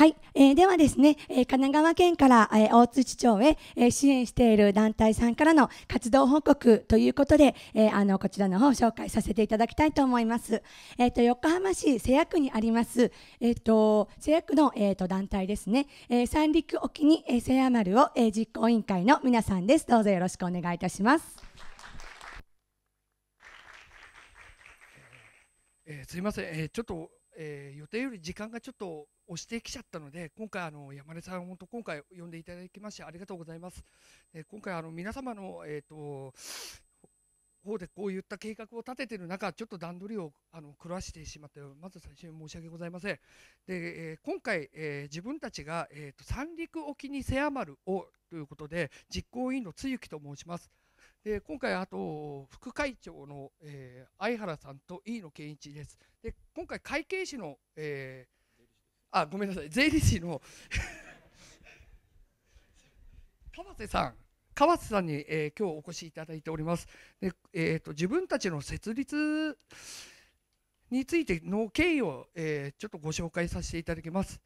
はい、えー、ではですね、えー、神奈川県から、えー、大津市長へ、えー、支援している団体さんからの活動報告ということで、えー、あのこちらの方を紹介させていただきたいと思います。えっ、ー、と横浜市瀬谷区にあります、えっ、ー、と瀬谷区のえっ、ー、と団体ですね、えー、三陸沖に、えー、瀬谷丸を、えー、実行委員会の皆さんです。どうぞよろしくお願いいたします。えー、すみません、えー、ちょっとえー、予定より時間がちょっと押してきちゃったので、今回あの山根さん本当今回呼んでいただきましてありがとうございます。えー、今回あの皆様のえっ、ー、と方でこういった計画を立ててる中、ちょっと段取りをあの狂わしてしまって、まず最初に申し訳ございません。で、えー、今回、えー、自分たちが、えーと、三陸沖にせ余るをということで、実行委員の露木と申します。で今回あと副会長の、えー、相原さんと飯野健一です。で今回会計士の、えー、あごめんなさい税理士の 川瀬さん川瀬さんに、えー、今日お越しいただいております。でえーと、と自分たちの設立についての経緯を、えー、ちょっとご紹介させていただきます。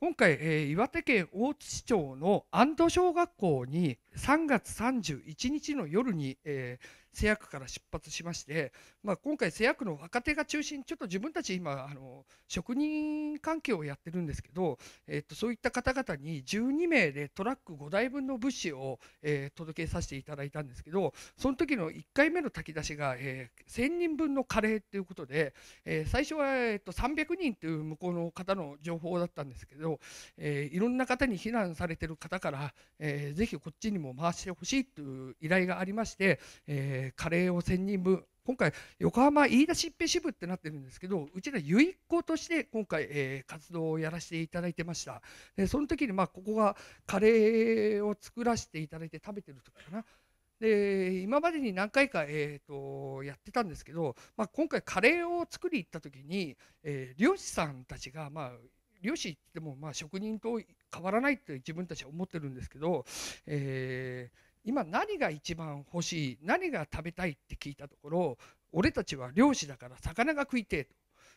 今回、えー、岩手県大津市町の安堵小学校に3月31日の夜に、えー瀬谷から出発しまして、まあ、今回瀬薬の若手が中心ちょっと自分たち今あの職人関係をやってるんですけど、えっと、そういった方々に12名でトラック5台分の物資を、えー、届けさせていただいたんですけどその時の1回目の炊き出しが、えー、1000人分のカレーということで、えー、最初は、えっと、300人という向こうの方の情報だったんですけど、えー、いろんな方に避難されてる方から、えー、ぜひこっちにも回してほしいという依頼がありまして、えーカレーを1人分今回横浜飯田疾病支部ってなってるんですけどうちら由一子として今回、えー、活動をやらせていただいてましたでその時にまあここがカレーを作らせていただいて食べてる時かなで今までに何回か、えーと、とやってたんですけど、まあ、今回カレーを作り行った時に、えー、漁師さんたちが、まあ、漁師ってもまあ職人と変わらないって自分たちは思ってるんですけど、えー今何が一番欲しい何が食べたいって聞いたところ俺たちは漁師だから魚が食いてえと、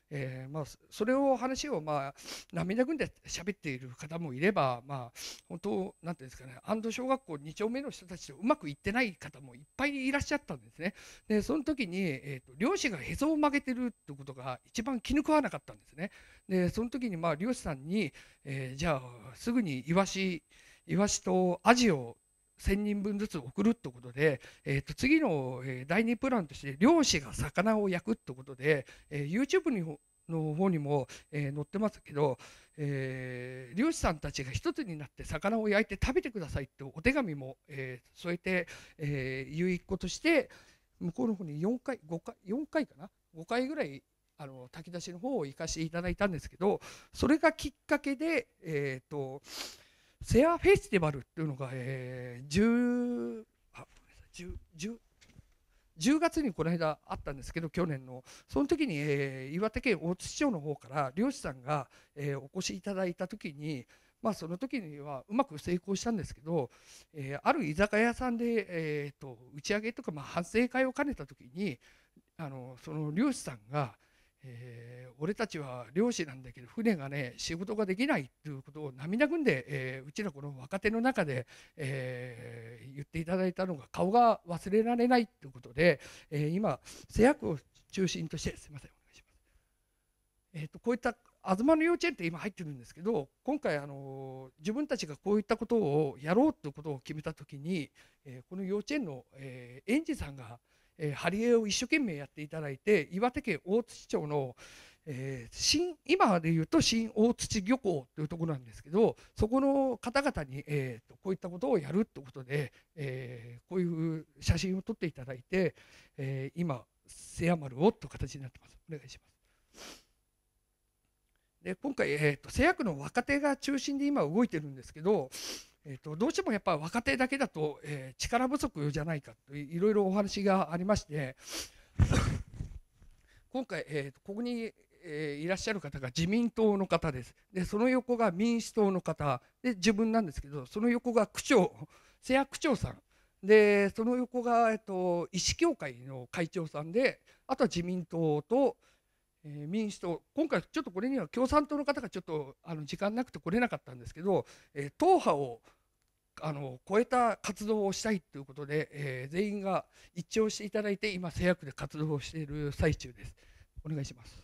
えー、まあ、それを話を、まあ、涙ぐんで喋っている方もいれば、まあ、本当んていうんですかね安藤小学校2丁目の人たちとうまくいってない方もいっぱいいらっしゃったんですねでその時に、えーと、漁師がへそを曲げてるってことが一番気に食わなかったんですねでその時に、まあ、漁師さんに、えー、じゃあすぐにイワシイワシとアジを1000人分ずつ送るってことで、えー、と次の、え第2プランとして漁師が魚を焼くってことで、え YouTube にの方にも、え載ってますけど、えー、漁師さんたちが一つになって魚を焼いて食べてくださいってお手紙も、えー、添えて、えー、言う一個として向こうの方に4回5回4回かな5回ぐらいあの炊き出しの方を行かせていただいたんですけどそれがきっかけで、えーとセアフェスティバルっていうのが、えー、10, あ 10, 10, 10月にこの間あったんですけど去年のその時に、えー、岩手県大槌町の方から漁師さんが、えー、お越しいただいた時に、まあ、その時にはうまく成功したんですけど、えー、ある居酒屋さんで、えーと打ち上げとか、まあ、反省会を兼ねた時にあのその漁師さんが「えー、俺たちは漁師なんだけど船がね仕事ができないということを涙ぐんで、えー、うちらこの若手の中で、えー、言っていただいたのが顔が忘れられないっていうことで、え今製薬を中心としてすいませんお願いします、えーと、こういった東の幼稚園って今入ってるんですけど今回あの自分たちがこういったことをやろうということを決めた時に、えこの幼稚園の、え園児さんが「えー、張り絵を一生懸命やっていただいて岩手県大槌町の、えー、新今でいうと新大槌漁港というところなんですけどそこの方々に、えーと、こういったことをやるってことで、えー、こういう写真を撮っていただいて、え今瀬山丸をという形になってます。お願いします。で今回、えーと、瀬製区の若手が中心で今動いてるんですけど、えーと、どうしてもやっぱ若手だけだと、えー、力不足じゃないかといろいろお話がありまして 今回、えーと、ここに、えー、いらっしゃる方が自民党の方ですでその横が民主党の方で自分なんですけどその横が区長瀬谷区長さんでその横が、えーと医師協会の会長さんであとは自民党と、え民主党今回ちょっとこれには共産党の方がちょっとあの時間なくて来れなかったんですけど、え党派をあの超えた活動をしたいということで、え全員が一致をしていただいて今制薬で活動をしている最中ですお願いします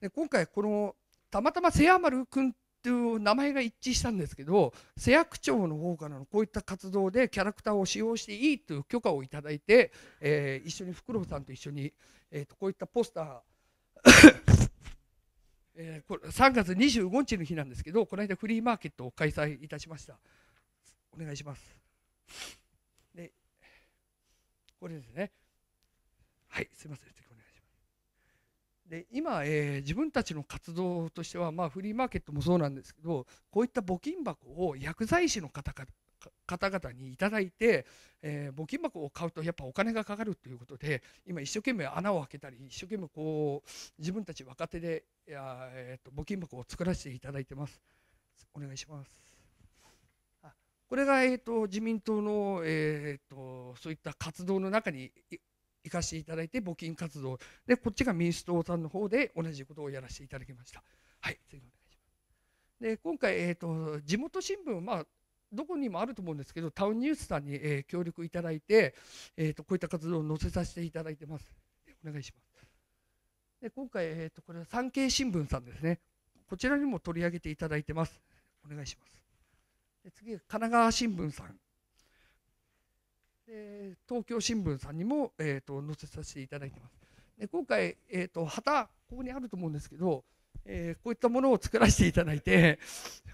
で今回このたまたま瀬丸君っていう名前が一致したんですけど瀬役長の方からのこういった活動でキャラクターを使用していいという許可をいただいて、え一緒にフクロウさんと一緒に、えー、とこういったポスター えー、これ3月25日の日なんですけどこの間フリーマーケットを開催いたしましたお願いしますでこれですねはいすいませんお願いしますで今、えー、自分たちの活動としては、まあ、フリーマーケットもそうなんですけどこういった募金箱を薬剤師の方方々にいただいて、えー、募金箱を買うとやっぱお金がかかるということで今一生懸命穴を開けたり一生懸命こう自分たち若手でいや、えーと、募金箱を作らせていただいてますお願いしますこれが、えーと、自民党の、えーと、とそういった活動の中に行かせていただいて募金活動でこっちが民主党さんの方で同じことをやらせていただきましたはい次お願いしますで今回、えー、と地元新聞、まあどこにもあると思うんですけどタウンニュースさんに、え協力いただいて、えー、とこういった活動を載せさせていただいてます。お願いしますで今回、えー、とこれは産経新聞さんですね。こちらにも取り上げていただいてます。お願いします。で次、神奈川新聞さん。で東京新聞さんにも、えーと、と載せさせていただいてます。で今回、えーと、旗、ここにあると思うんですけど、えー、こういったものを作らせていただいて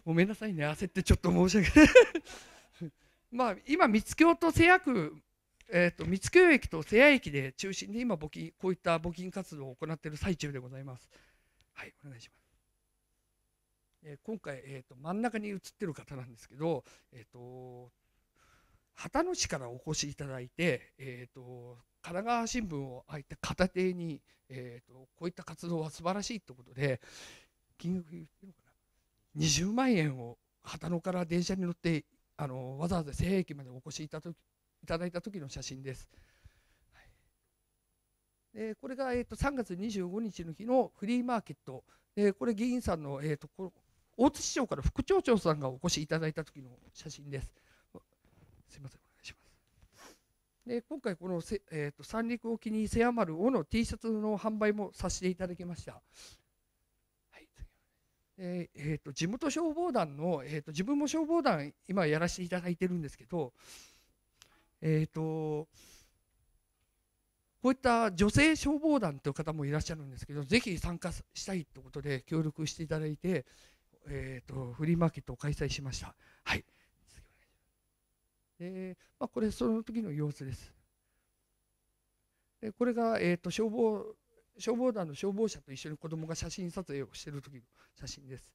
ごめんなさいね焦ってちょっと申し訳ない まあ今三つ京と瀬谷区えーと、と三京駅と瀬谷駅で中心で今募金こういった募金活動を行っている最中でございます。はいお願いします。えー、今回、えーと、真ん中に写ってる方なんですけど、えーと、と秦野市からお越しいただいて、えー、と神奈川新聞をあいった片手に、えーと、こういった活動は素晴らしいということで金額言ってるのかな20万円を旗野から電車に乗ってあのわざわざ西駅までお越しいたといただいた時の写真です。でこれが、えーと、と3月25日の日のフリーマーケット、でこれ議員さんの、えーと、と大津市長から副町長さんがお越しいただいた時の写真です。すみませんで今回、このえーと、三陸沖にせ勢まるをの T シャツの販売もさせていただきました。はいえーと、地元消防団の、えーと、と自分も消防団、今やらせていただいてるんですけど、えー、とこういった女性消防団という方もいらっしゃるんですけど、ぜひ参加したいということで、協力していただいて、えー、とフリーマーケットを開催しました。はいえー、まあ、これその時の様子です。でこれが、えーと、消防消防団の消防車と一緒に子どもが写真撮影をしている時の写真です。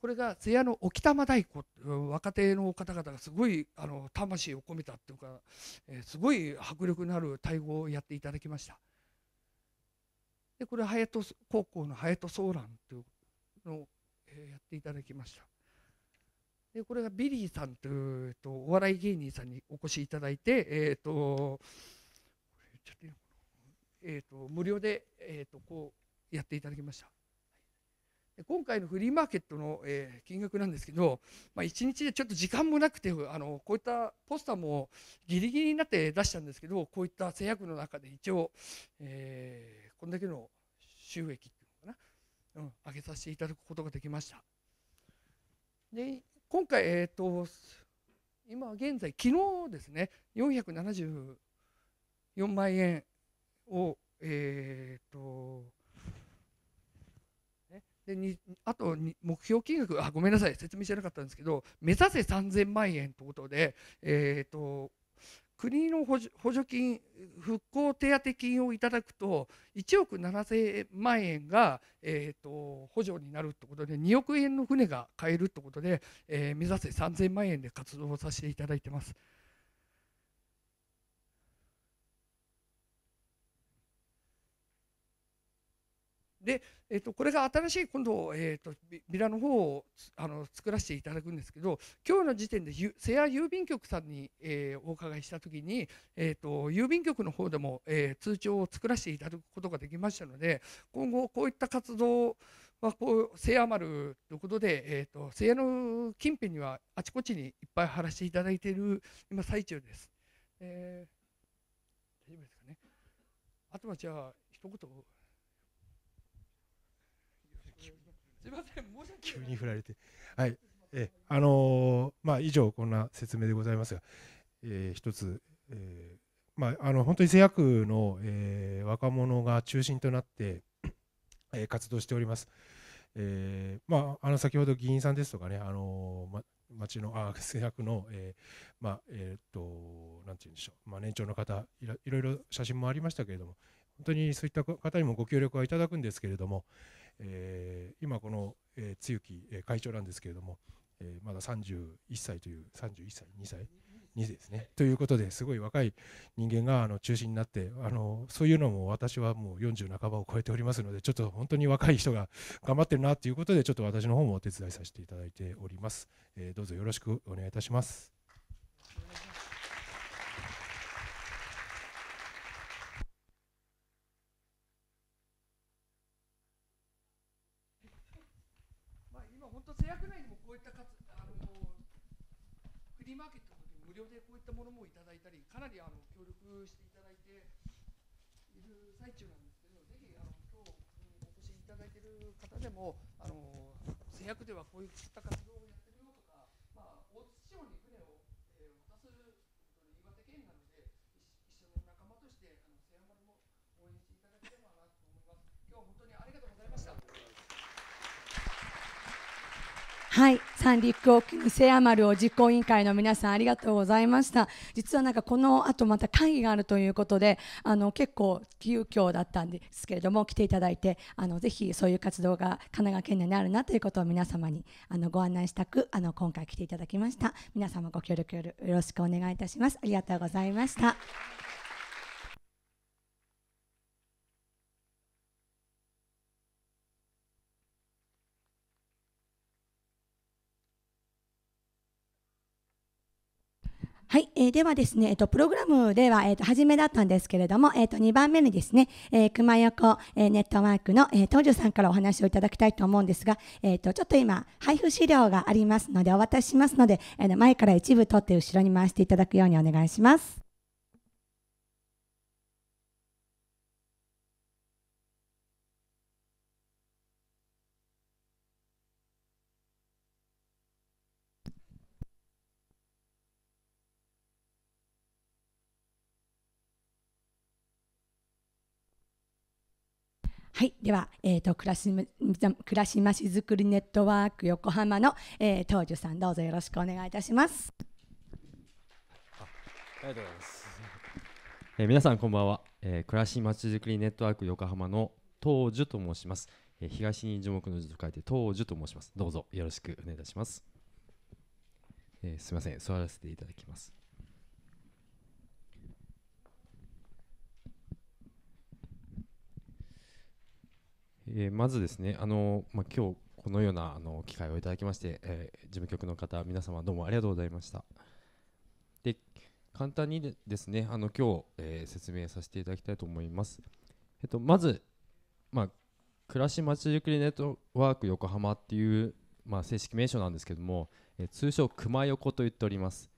これが津屋の沖玉太鼓若手の方々がすごいあの魂を込めたっていうか、えー、すごい迫力のある太鼓をやっていただきましたでこれ隼人高校の隼人ソーランというのやっていただきましたでこれがビリーさんというとお笑い芸人さんにお越しいただいてえっ、ー、とえと、無料で、えーと、こうやっていただきました。今回のフリーマーケットの、えー、金額なんですけど、まあ、1日でちょっと時間もなくてあのこういったポスターもギリギリになって出したんですけどこういった制約の中で一応、えー、こんだけの収益うん、挙げさせていただくことができましたで今回、えーと、今現在昨日ですね474万円をえっ、ー、とでにあと目標金額あごめんなさい説明してなかったんですけど目指せ3000万円ということでえっ、ー、と国の補助金復興手当金をいただくと1億7000万円が、えーと、補助になるということで2億円の船が買えるということで、えー、目指せ3000万円で活動させていただいてます。で、えー、とこれが新しい今度、えー、とビラの方をあの作らせていただくんですけど今日の時点で瀬谷郵便局さんに、えー、お伺いした時に、えー、と郵便局の方でも、えー、通帳を作らせていただくことができましたので今後こういった活動はこう瀬谷丸ということで、えー、との近辺にはあちこちにいっぱい貼らせていただいている今最中です。えー、大丈夫ですかねあとはじゃあ一言すいません申し訳急に振られてはいえあのー、まあ以上こんな説明でございますが、えー、一つ、えー、まああの本当に製薬の、えー、若者が中心となって、えー、活動しております。えー、まああの先ほど議員さんですとかねあのー、ま町のあ製薬の、えー、まあえー、っとなんて言うんでしょう、まあ、年長の方いろいろ写真もありましたけれども本当にそういった方にもご協力はいただくんですけれども、えー、今この、えー、露木会長なんですけれども、えー、まだ31歳という31歳2歳2ですねということですごい若い人間があの中心になってあのそういうのも私はもう40半ばを超えておりますのでちょっと本当に若い人が頑張ってるなということでちょっと私の方もお手伝いさせていただいております、えー、どうぞよろしくお願いいたします。無料でこういったものもいただいたりかなりあの協力していただいている最中なんですけどぜひあの今日お越しいただいている方でもあの製薬ではこういった活動をやってるよとか、まあ、大津市長に船を、えー、渡す岩手県なので一緒の仲間としてあの瀬山も応援していただければなと思います。今日は本当にありがとうございました。はい。三陸沖西アマルを実行委員会の皆さんありがとうございました実はなんかこの後また会議があるということであの結構急遽だったんですけれども来ていただいてあのぜひそういう活動が神奈川県内にあるなということを皆様にあのご案内したくあの今回来ていただきました皆様ご協力よろしくお願いいたしますありがとうございましたはい、えー、ではですね、えっ、ー、と、プログラムでは、えっ、ー、と、初めだったんですけれども、えっ、ー、と、2番目にですね、えー、熊横、えー、ネットワークの、えー、東條さんからお話をいただきたいと思うんですが、えっ、と、ちょっと今、配布資料がありますので、お渡ししますので、えー、前から一部取って後ろに回していただくようにお願いします。はい、では、えーと、と暮らし暮らしましづくりネットワーク横浜の、えー、東樹さんどうぞよろしくお願いいたします。あありがとうございます。えー、皆さんこんばんは、えー、暮らしまちづくりネットワーク横浜の東樹と申します。えー、東に樹木の樹と書いて東樹と申します。どうぞよろしくお願いいたします。えー、すみません座らせていただきます。えー、まずですね、あのまあ、今日このようなあの機会をいただきまして、えー、事務局の方、皆様どうもありがとうございました。で簡単にですね、あの今日、えー、説明させていただきたいと思います。えっと、まず、まあ、暮らしまちづくりネットワーク横浜っていう、まあ、正式名称なんですけども、えー、通称、熊横と言っております。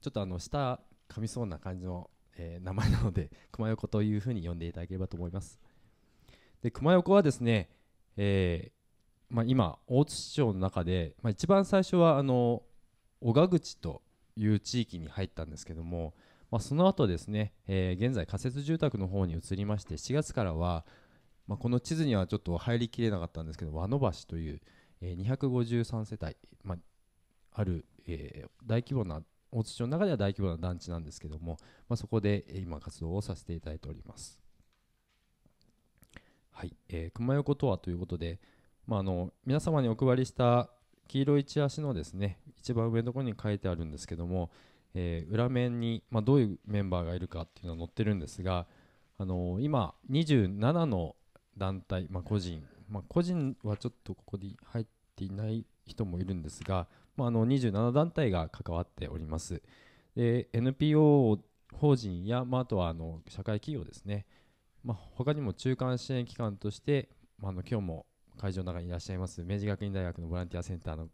ちょっとあの下、噛みそうな感じの、えー、名前なので、熊横というふうに呼んでいただければと思います。で熊横はですね、えーまあ、今大津市町の中で、まあ、一番最初はあの小賀口という地域に入ったんですけども、まあ、その後ですね、えー、現在仮設住宅の方に移りまして4月からは、まあ、この地図にはちょっと入りきれなかったんですけど和野橋という、えー、253世帯、まあ、ある、えー、大規模な大津市の中では大規模な団地なんですけども、まあ、そこで今活動をさせていただいております。はい、えー、熊横とはということで、まあ、あの皆様にお配りした黄色いチラシのですね一番上のところに書いてあるんですけども、えー、裏面に、まあ、どういうメンバーがいるかっていうのが載ってるんですが、あのー、今27の団体、まあ、個人、まあ、個人はちょっとここに入っていない人もいるんですが、まあ、あの27団体が関わっております。で NPO 法人や、まあ、あとはあの社会企業ですね、まあ、他にも中間支援機関として、まあ、あの今日も会場の中にいらっしゃいます明治学院大学のボランティアセンターの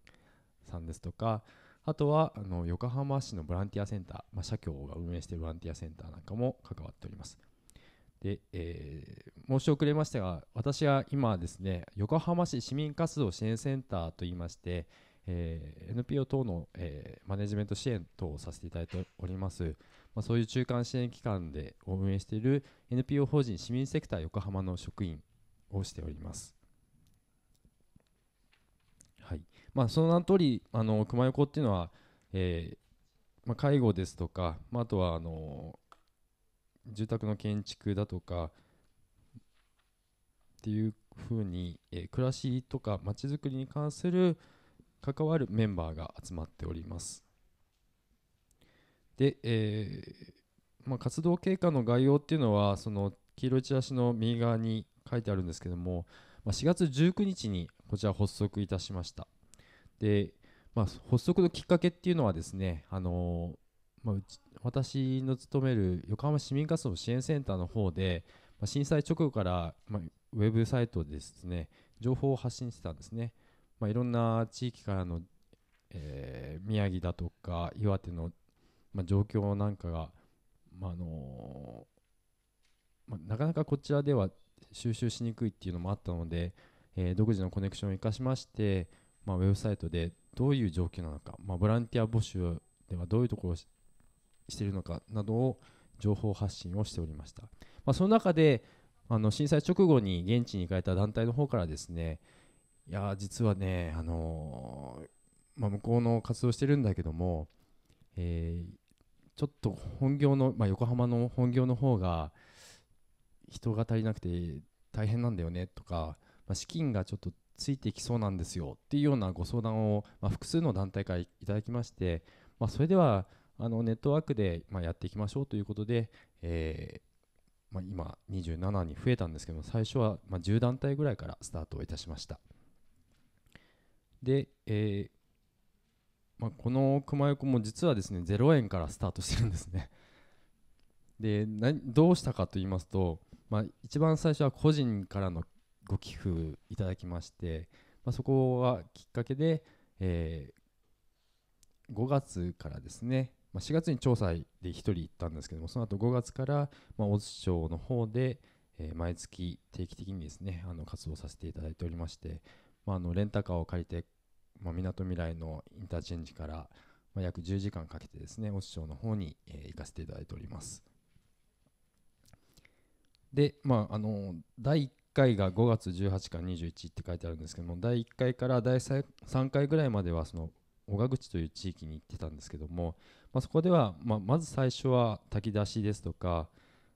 さんですとかあとはあの横浜市のボランティアセンター、まあ、社協が運営しているボランティアセンターなんかも関わっております。で、えー、申し遅れましたが私は今ですね横浜市市民活動支援センターといいまして、えー、NPO 等の、えー、マネジメント支援等をさせていただいております。まあ、そういう中間支援機関で運営している NPO 法人市民セクター横浜の職員をしております。はいまあ、その名の通りあの熊横っていうのは、えーまあ、介護ですとか、まあ、あとはあの住宅の建築だとかっていうふうに、えー、暮らしとかまちづくりに関する関わるメンバーが集まっております。で、えー、まあ、活動経過の概要っていうのはその黄色いチラシの右側に書いてあるんですけども、まあ、4月19日にこちら発足いたしましたで、まあ、発足のきっかけっていうのはですね、あのー、まあ、私の勤める横浜市民活動支援センターの方で、ま震災直後から、まウェブサイトでですね情報を発信してたんですね、まいろんな地域からの、えー、宮城だとか岩手のまあ、状況なんかが、まあ、のまあ、なかなかこちらでは収集しにくいっていうのもあったので、えー、独自のコネクションを生かしまして、まあ、ウェブサイトでどういう状況なのか、まあ、ボランティア募集ではどういうところをししているのかなどを情報発信をしておりました、まあ、その中であの震災直後に現地に行かれた団体の方からですねいや実はね、あのー、まあ、向こうの活動してるんだけども、えー、ちょっと本業の、まあ、横浜の本業の方が人が足りなくて大変なんだよねとか、まあ、資金がちょっとついてきそうなんですよっていうようなご相談を、まあ、複数の団体からいただきまして、まあ、それではあのネットワークで、まやっていきましょうということで、えー、ま今27に増えたんですけど最初は、ま10団体ぐらいからスタートをいたしましたで、えー、まあ、この熊横も実はですね0円からスタートしてるんですね でどうしたかと言いますと、まあ、一番最初は個人からのご寄付いただきまして、まあ、そこがきっかけで、えー、5月からですね、まあ、4月に調査で1人行ったんですけどもその後5月から、まあ、大津町の方で、えー、毎月定期的にですねあの活動させていただいておりまして、まあ、あのレンタカーを借りてまあ、港未来のインターチェンジから、まあ、約10時間かけてですね、大津町の方に、えー、行かせていただいております。で、まあ、あの、第1回が5月18から21って書いてあるんですけども、第1回から第 3, 回ぐらいまでは、その、小川口という地域に行ってたんですけども、まあ、そこでは、まあ、まず最初は炊き出しですとか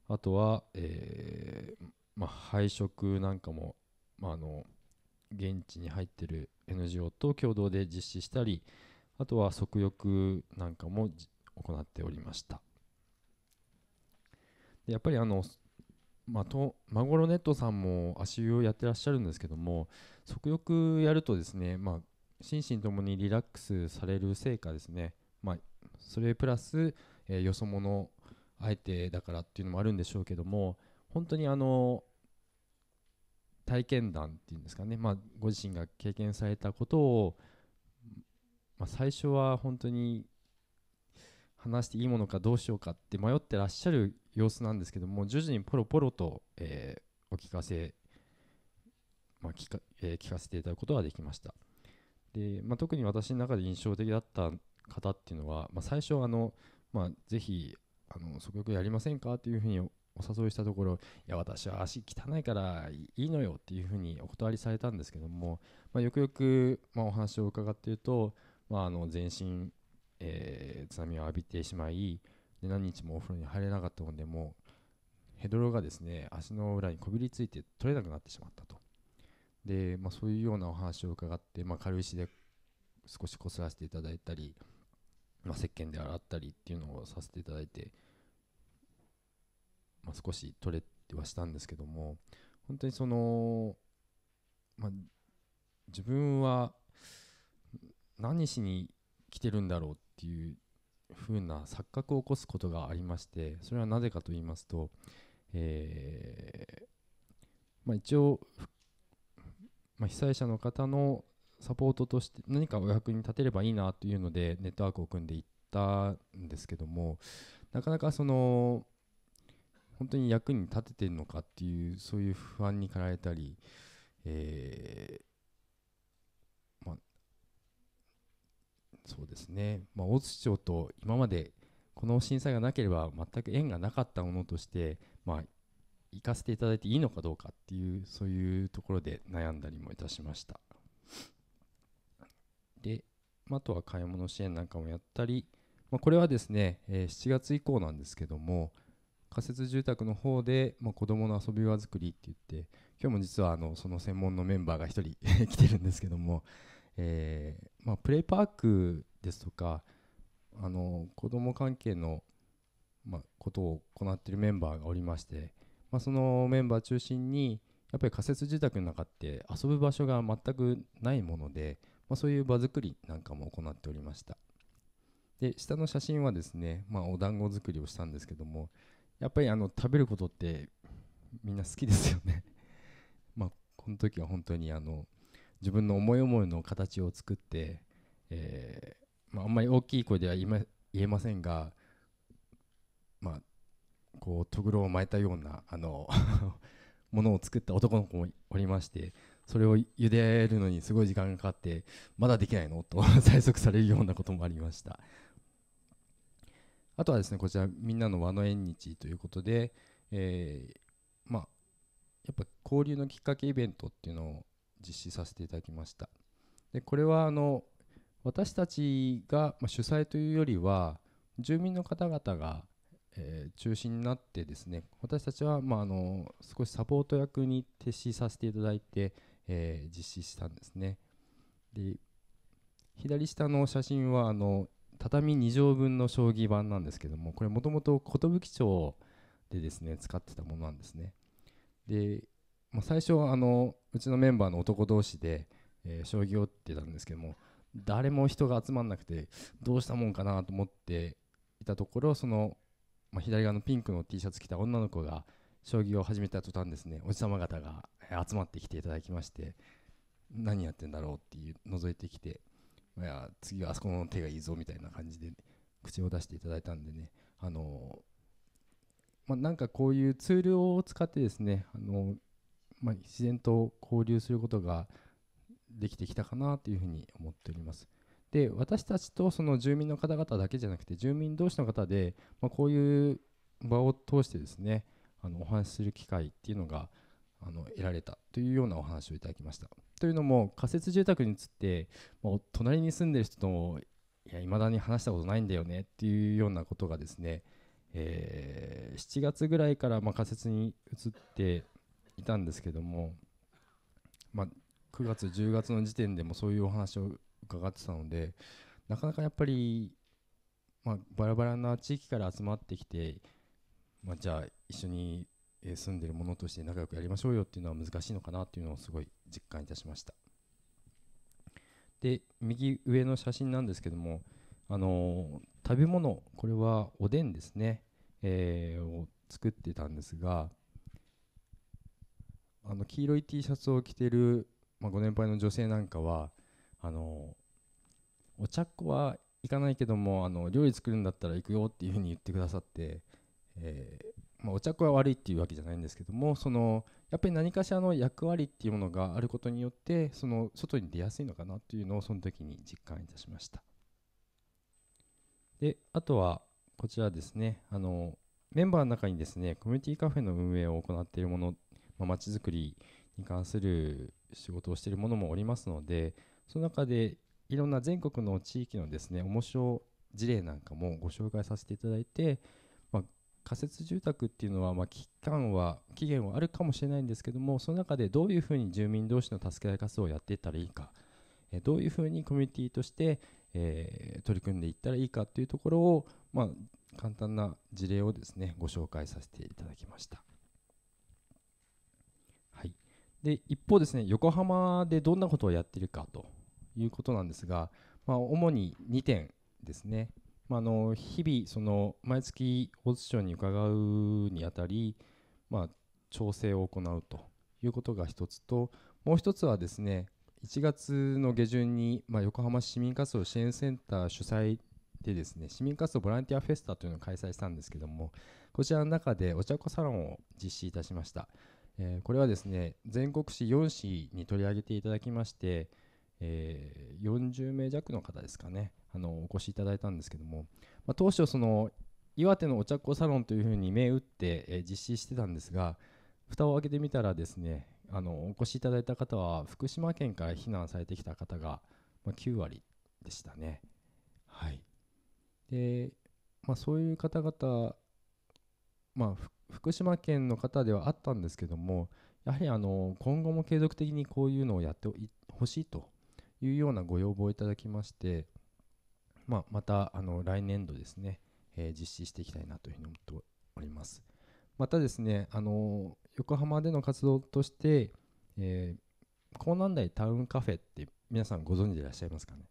あとは、えーまあ、配食なんかも、まあ、あの現地に入ってる NGO と共同で実施したりあとは足浴なんかも行っておりましたでやっぱりあのまとマゴロネットさんも足湯をやってらっしゃるんですけども足浴やるとですね、まあ、心身ともにリラックスされる成果ですね、まあ、それプラス、えー、よそ者あえてだからっていうのもあるんでしょうけども本当にあの体験談っていうんですかね、まあ、ご自身が経験されたことを、まあ、最初は本当に話していいものかどうしようかって迷ってらっしゃる様子なんですけども徐々にポロポロと、えー、お聞かせ、まあ、聞かえー、聞かせていただくことができましたで、まあ、特に私の中で印象的だった方っていうのは、まあ、最初あの、まあ、ぜひあの即刻やりませんかというふうにお誘いしたところ「いや私は足汚いからいいのよ」っていうふうにお断りされたんですけども、まあ、よくよく、まあ、お話を伺っていると、まあ、あの全身、えー、津波を浴びてしまいで何日もお風呂に入れなかったのでもうヘドロがですね足の裏にこびりついて取れなくなってしまったと。で、まあ、そういうようなお話を伺って、まあ、軽石で少しこすらせていただいたり、まあ、石鹸で洗ったりっていうのをさせていただいて。まあ、少し取れてはしたんですけども本当にその、まあ、自分は何しに来てるんだろうっていう風な錯覚を起こすことがありましてそれはなぜかと言いますと、えー、まあ、一応、まあ、被災者の方のサポートとして何かお役に立てればいいなというのでネットワークを組んでいったんですけどもなかなかその本当に役に立ててるのかっていうそういう不安に駆られたり、えー、まそうですね、まあ、大津市長と今までこの震災がなければ全く縁がなかったものとして、まあ、行かせていただいていいのかどうかっていうそういうところで悩んだりもいたしました。で、あ、とは買い物支援なんかもやったり、まあ、これはですね、えー、7月以降なんですけども、仮設住宅の方で、まあ、子どもの遊び場作りって言って今日も実はあのその専門のメンバーが1人 来てるんですけども、えー、まあ、プレイパークですとかあの子ども関係の、まあ、ことを行っているメンバーがおりまして、まそのメンバー中心にやっぱり仮設住宅の中って遊ぶ場所が全くないもので、まそういう場作りなんかも行っておりました。で下の写真はですね、まあ、お団子作りをしたんですけどもやっぱりあの食べることってみんな好きですよね まあこの時は本当にあの自分の思い思いの形を作って、えーまあ、あんまり大きい声では言えませんが、まあ、こうとぐろを巻いたようなあの ものを作った男の子もおりましてそれを茹でるのにすごい時間がかかってまだできないのと 催促されるようなこともありました。あとはですねこちらみんなの和の縁日ということで、えー、まあやっぱ交流のきっかけイベントっていうのを実施させていただきましたでこれはあの私たちが主催というよりは住民の方々がえ中心になってですね私たちは、まああ、の少しサポート役に徹しさせていただいて、えー、実施したんですねで左下の写真はあの畳2畳分の将棋盤なんですけどもこれもともと寿町でですね使ってたものなんですねで、まあ、最初はあのうちのメンバーの男同士で、えー、将棋を打ってたんですけども誰も人が集まんなくてどうしたもんかなと思っていたところその、まあ、左側のピンクの T シャツ着た女の子が将棋を始めた途端ですねおじ様方が集まってきていただきまして何やってんだろうっていう覗いてきていや次はあそこの手がいいぞみたいな感じで、ね、口を出していただいたんでねあの、まあ、なんかこういうツールを使ってですねあの、まあ、自然と交流することができてきたかなというふうに思っております。で私たちとその住民の方々だけじゃなくて住民同士の方で、まあ、こういう場を通してですねあのお話しする機会っていうのがあの得られたというようなお話をいただきました。というのも仮設住宅に移ってもう隣に住んでる人ともいや未だに話したことないんだよねっていうようなことがですね、えー、7月ぐらいからま仮設に移っていたんですけども、まあ、9月10月の時点でもそういうお話を伺ってたのでなかなかやっぱり、まあ、バラバラな地域から集まってきて、まあ、じゃあ一緒に住んでるものとして仲良くやりましょうよっていうのは難しいのかなっていうのをすごい実感いたしましたで右上の写真なんですけどもあのー、食べ物これはおでんですね、えー、を作ってたんですがあの黄色い T シャツを着てる、まあ、ご年配の女性なんかはあのー、お茶っ子は行かないけどもあの料理作るんだったら行くよっていうふうに言ってくださって、えーまあ、お茶っ子は悪いっていうわけじゃないんですけどもそのやっぱり何かしらの役割っていうものがあることによってその外に出やすいのかなっていうのをその時に実感いたしましたであとはこちらですねあのメンバーの中にですねコミュニティカフェの運営を行っているものまち、づくりに関する仕事をしているものもおりますのでその中でいろんな全国の地域のですね面白事例なんかもご紹介させていただいて仮設住宅っていうのは、まあ、期間は期限はあるかもしれないんですけどもその中でどういうふうに住民同士の助け合い活動をやっていったらいいか、えどういうふうにコミュニティとして、えー、取り組んでいったらいいかというところを、まあ、簡単な事例をですねご紹介させていただきました。はい、で一方ですね横浜でどんなことをやっているかということなんですが、まあ、主に2点ですね。まあ、の日々その毎月大津町に伺うにあたり、まあ、調整を行うということが一つともう一つはですね1月の下旬に、まあ、横浜市民活動支援センター主催でですね市民活動ボランティアフェスタというのを開催したんですけどもこちらの中でお茶子サロンを実施いたしました、えー、これはですね全国市4市に取り上げていただきまして、えー、40名弱の方ですかねあのお越しいただいたんですけども、まあ、当初その岩手のお茶っ子サロンというふうに銘打って、え実施してたんですが蓋を開けてみたらですねあのお越しいただいた方は福島県から避難されてきた方が、ま9割でしたね。はい、で、まあ、そういう方々、まあ、福島県の方ではあったんですけどもやはりあの今後も継続的にこういうのをやってほしいというようなご要望をいただきまして、まあ、またあの来年度ですね、えー、実施していきたいなというふうに思っております。またですね、あの横浜での活動として、えー、港南台タウンカフェって皆さんご存知でいらっしゃいますかね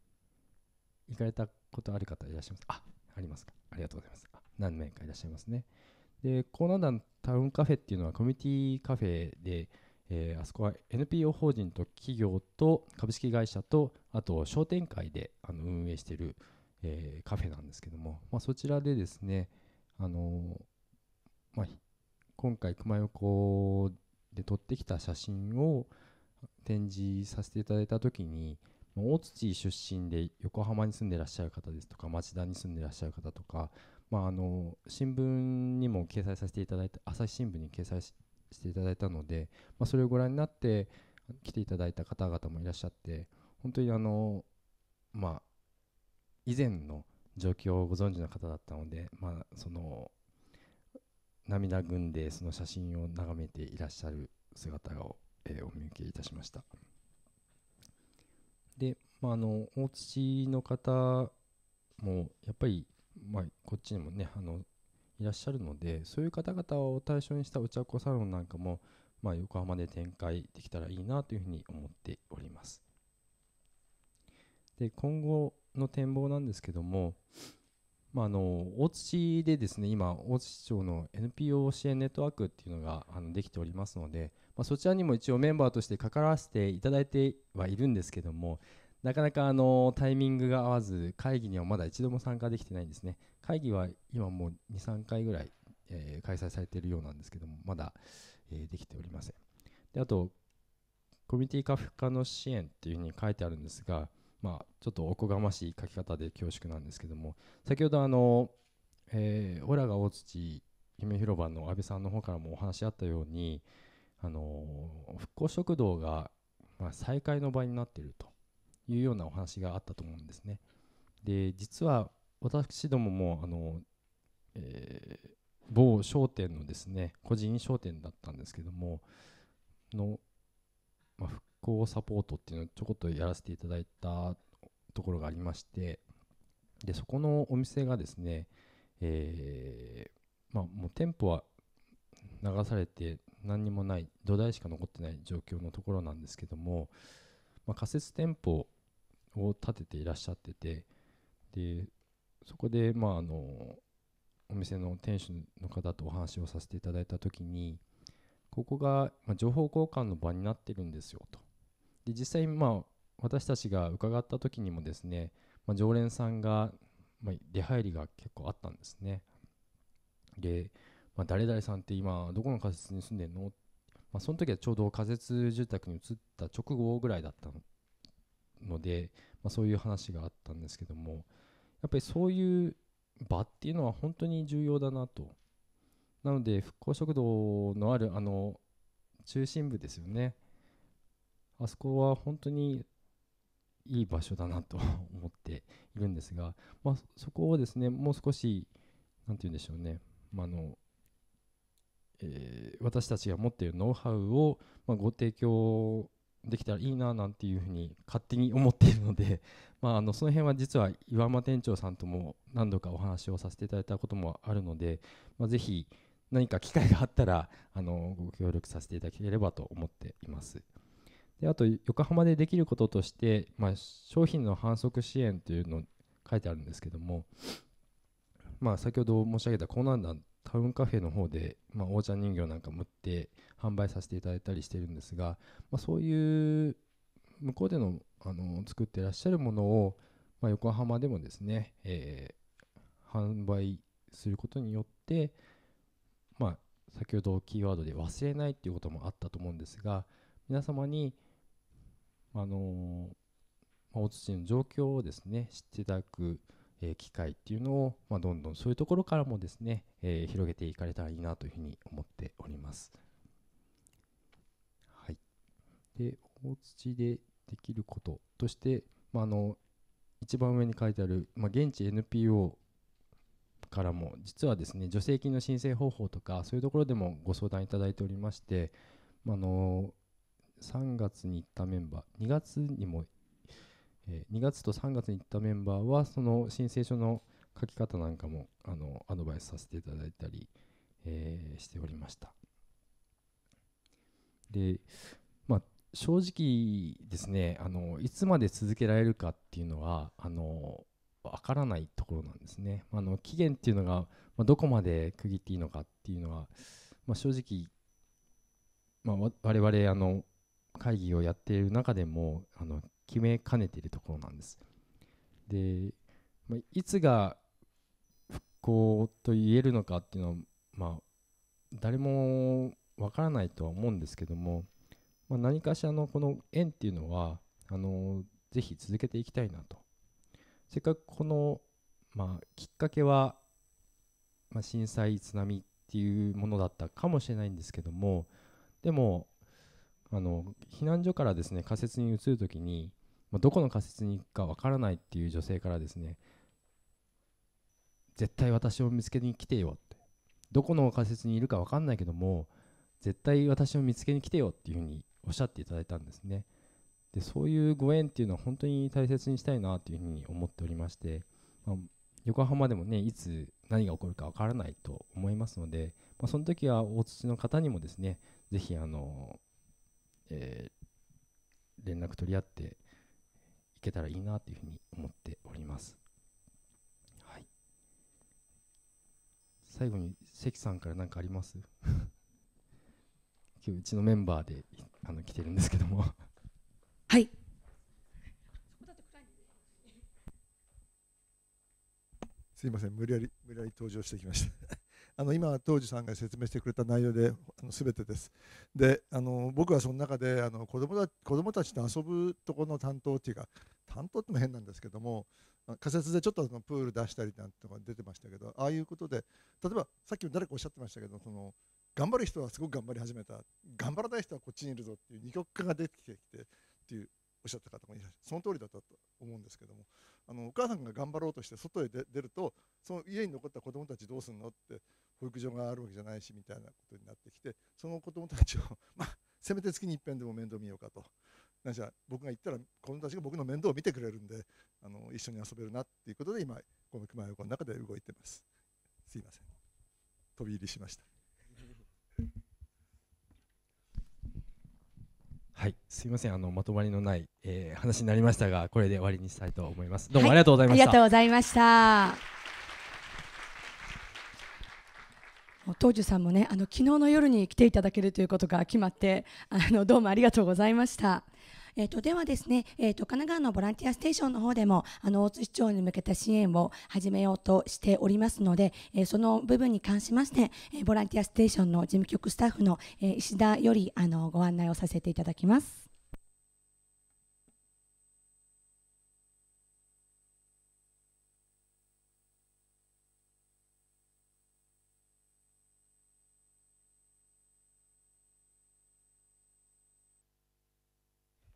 行かれたことある方いらっしゃいますあありますかありがとうございます。何名かいらっしゃいますね。で、港南台タウンカフェっていうのはコミュニティカフェで、えー、あそこは NPO 法人と企業と株式会社とあと商店会であの運営している、えー、カフェなんですけども、まあ、そちらでですね、あのまあ、今回熊横で撮ってきた写真を展示させていただいた時に大槌出身で横浜に住んでらっしゃる方ですとか町田に住んでらっしゃる方とか、まあ、あの新聞にも掲載させていただいた朝日新聞に掲載していただいたので、まあ、それをご覧になって来ていただいた方々もいらっしゃって本当にあのまあ以前の状況をご存知の方だったので、まあ、その涙ぐんでその写真を眺めていらっしゃる姿を、えー、お見受けいたしましたで、まあ、あの大槌の方もやっぱり、まあ、こっちにもねあのいらっしゃるのでそういう方々を対象にしたお茶子サロンなんかも、まあ、横浜で展開できたらいいなというふうに思っておりますで今後の展望なんですけども、まあ、あの大津市でですね今大津市長の NPO 支援ネットワークっていうのがあのできておりますので、まあ、そちらにも一応メンバーとして関わらせていただいてはいるんですけどもなかなかあのタイミングが合わず会議にはまだ一度も参加できてないんですね会議は今もう23回ぐらい、えー、開催されているようなんですけどもまだ、えー、できておりませんであとコミュニティカフェの支援っていうふうに書いてあるんですが、まあ、ちょっとおこがましい書き方で恐縮なんですけども先ほどあの、えー、オラが大土夢広場の安倍さんの方からもお話あったようにあの復興食堂が、まあ、再開の場になっているというようなお話があったと思うんですね。で実は私どももあの、えー、某商店のですね個人商店だったんですけどもの、まあ、復行サポートっていうのをちょこっとやらせていただいたところがありましてでそこのお店がですね、えまあ、もう店舗は流されて何にもない土台しか残ってない状況のところなんですけども、まあ、仮設店舗を建てていらっしゃっててでそこで、まあ、あのお店の店主の方とお話をさせていただいた時にここが情報交換の場になってるんですよとで実際、まあ、私たちが伺った時にもですね、まあ、常連さんが、まあ、出入りが結構あったんですね。で、まあ、誰々さんって今どこの仮設に住んでんの、まあ、その時はちょうど仮設住宅に移った直後ぐらいだったので、まあ、そういう話があったんですけどもやっぱりそういう場っていうのは本当に重要だなと。なので復興食堂のあるあの中心部ですよね。あそこは本当にいい場所だなと思っているんですが、まあ、そこをですねもう少し何て言うんでしょうね、まあのえー、私たちが持っているノウハウを、まあ、ご提供できたらいいななんていうふうに勝手に思っているので、まあ、あのその辺は実は岩間店長さんとも何度かお話をさせていただいたこともあるので、まあ、ぜひ何か機会があったらあのご協力させていただければと思っています。であと横浜でできることとして、まあ、商品の販促支援というの書いてあるんですけども、まあ、先ほど申し上げた高難度タウンカフェの方で、まあ、おん人形なんか持って販売させていただいたりしてるんですが、まあ、そういう向こうでのあの作ってらっしゃるものを、まあ、横浜でもですね、えー、販売することによって、まあ、先ほどキーワードで忘れないっていうこともあったと思うんですが皆様にあの大津市の状況をですね知っていただく、え機会っていうのを、まあ、どんどんそういうところからもですね、えー、広げていかれたらいいなというふうに思っております。はい、で大土でできることとして、まあ、あの一番上に書いてある、まあ、現地 NPO からも実はですね助成金の申請方法とかそういうところでもご相談いただいておりまして、まあの3月に行ったメンバー2月にも、えー、2月と3月に行ったメンバーはその申請書の書き方なんかもあのアドバイスさせていただいたり、えー、しておりましたでまあ正直ですねあのいつまで続けられるかっていうのはあのわからないところなんですねあの期限っていうのが、まあ、どこまで区切っていいのかっていうのは、まあ、正直、まあ、我々あの会議をやっている中でもあの決めかねているところなんです。で、まあ、いつが復興と言えるのかっていうのは、まあ、誰もわからないとは思うんですけども、まあ、何かしらのこの縁っていうのはあのぜひ続けていきたいなと。せっかくこの、まあ、きっかけは、まあ、震災津波っていうものだったかもしれないんですけどもでもあの避難所からですね仮設に移る時に、まあ、どこの仮設に行くかわからないっていう女性からですね絶対私を見つけに来てよってどこの仮設にいるかわかんないけども絶対私を見つけに来てよっていうふうにおっしゃっていただいたんですねでそういうご縁っていうのは本当に大切にしたいなというふうに思っておりまして、まあ、横浜でもねいつ何が起こるかわからないと思いますので、まあ、その時は大槌の方にもですねぜひあのえー、連絡取り合っていけたらいいなというふうに思っております。はい、最後に関さんから何かあります 今日うちのメンバーであの来てるんですけどもはい。すいません無理やり無理やり登場してきましたあの今当時さんが説明してくれた内容であの全てです。であの僕はその中であの子供だ子供たちと遊ぶとこの担当っていうか担当っても変なんですけども仮説でちょっとプール出したりなんてのが出てましたけどああいうことで例えばさっきも誰かおっしゃってましたけどその頑張る人はすごく頑張り始めた頑張らない人はこっちにいるぞっていう二極化が出てきてっていうおっしゃった方もいらっしゃるその通りだったと思うんですけどもあのお母さんが頑張ろうとして外へ出るとその家に残った子どもたちどうすんのって保育所があるわけじゃないしみたいなことになってきてその子どもたちを、まあ、せめて月に一遍でも面倒見ようかと。なんじゃ僕が行ったら子供たちが僕の面倒を見てくれるんであの一緒に遊べるなっていうことで今この熊横の中で動いてますすいません飛び入りしました はい、すいません、あのまとまりのない、えー、話になりましたが、これで終わりにしたいと思います。どうもありがとうございました。はい、ありがとうございました。東樹さんもねあの昨日の夜に来ていただけるということが決まってあのどうもありがとうございました。えーと、ではですね、えーと、と神奈川のボランティアステーションの方でもあの大津市長に向けた支援を始めようとしておりますので、えー、その部分に関しまして、えー、ボランティアステーションの事務局スタッフの、えー、石田よりあのご案内をさせていただきます。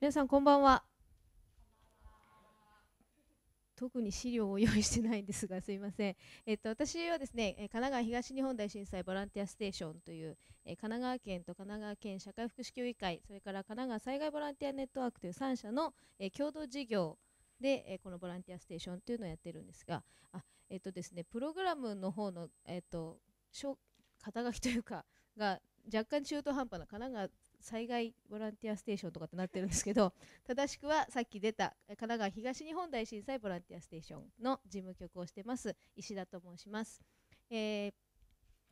皆さんこんばんは特に資料を用意してないんですがすいません、えっと、私はですね神奈川東日本大震災ボランティアステーションという神奈川県と神奈川県社会福祉協議会それから神奈川災害ボランティアネットワークという3社の共同事業で、えこのボランティアステーションというのをやってるんですがあ、えっとですね、プログラムの方の、えっと、肩書きというかが若干中途半端な神奈川災害ボランティアステーションとかってなってるんですけど 正しくはさっき出た神奈川東日本大震災ボランティアステーションの事務局をしてます石田と申します。えー、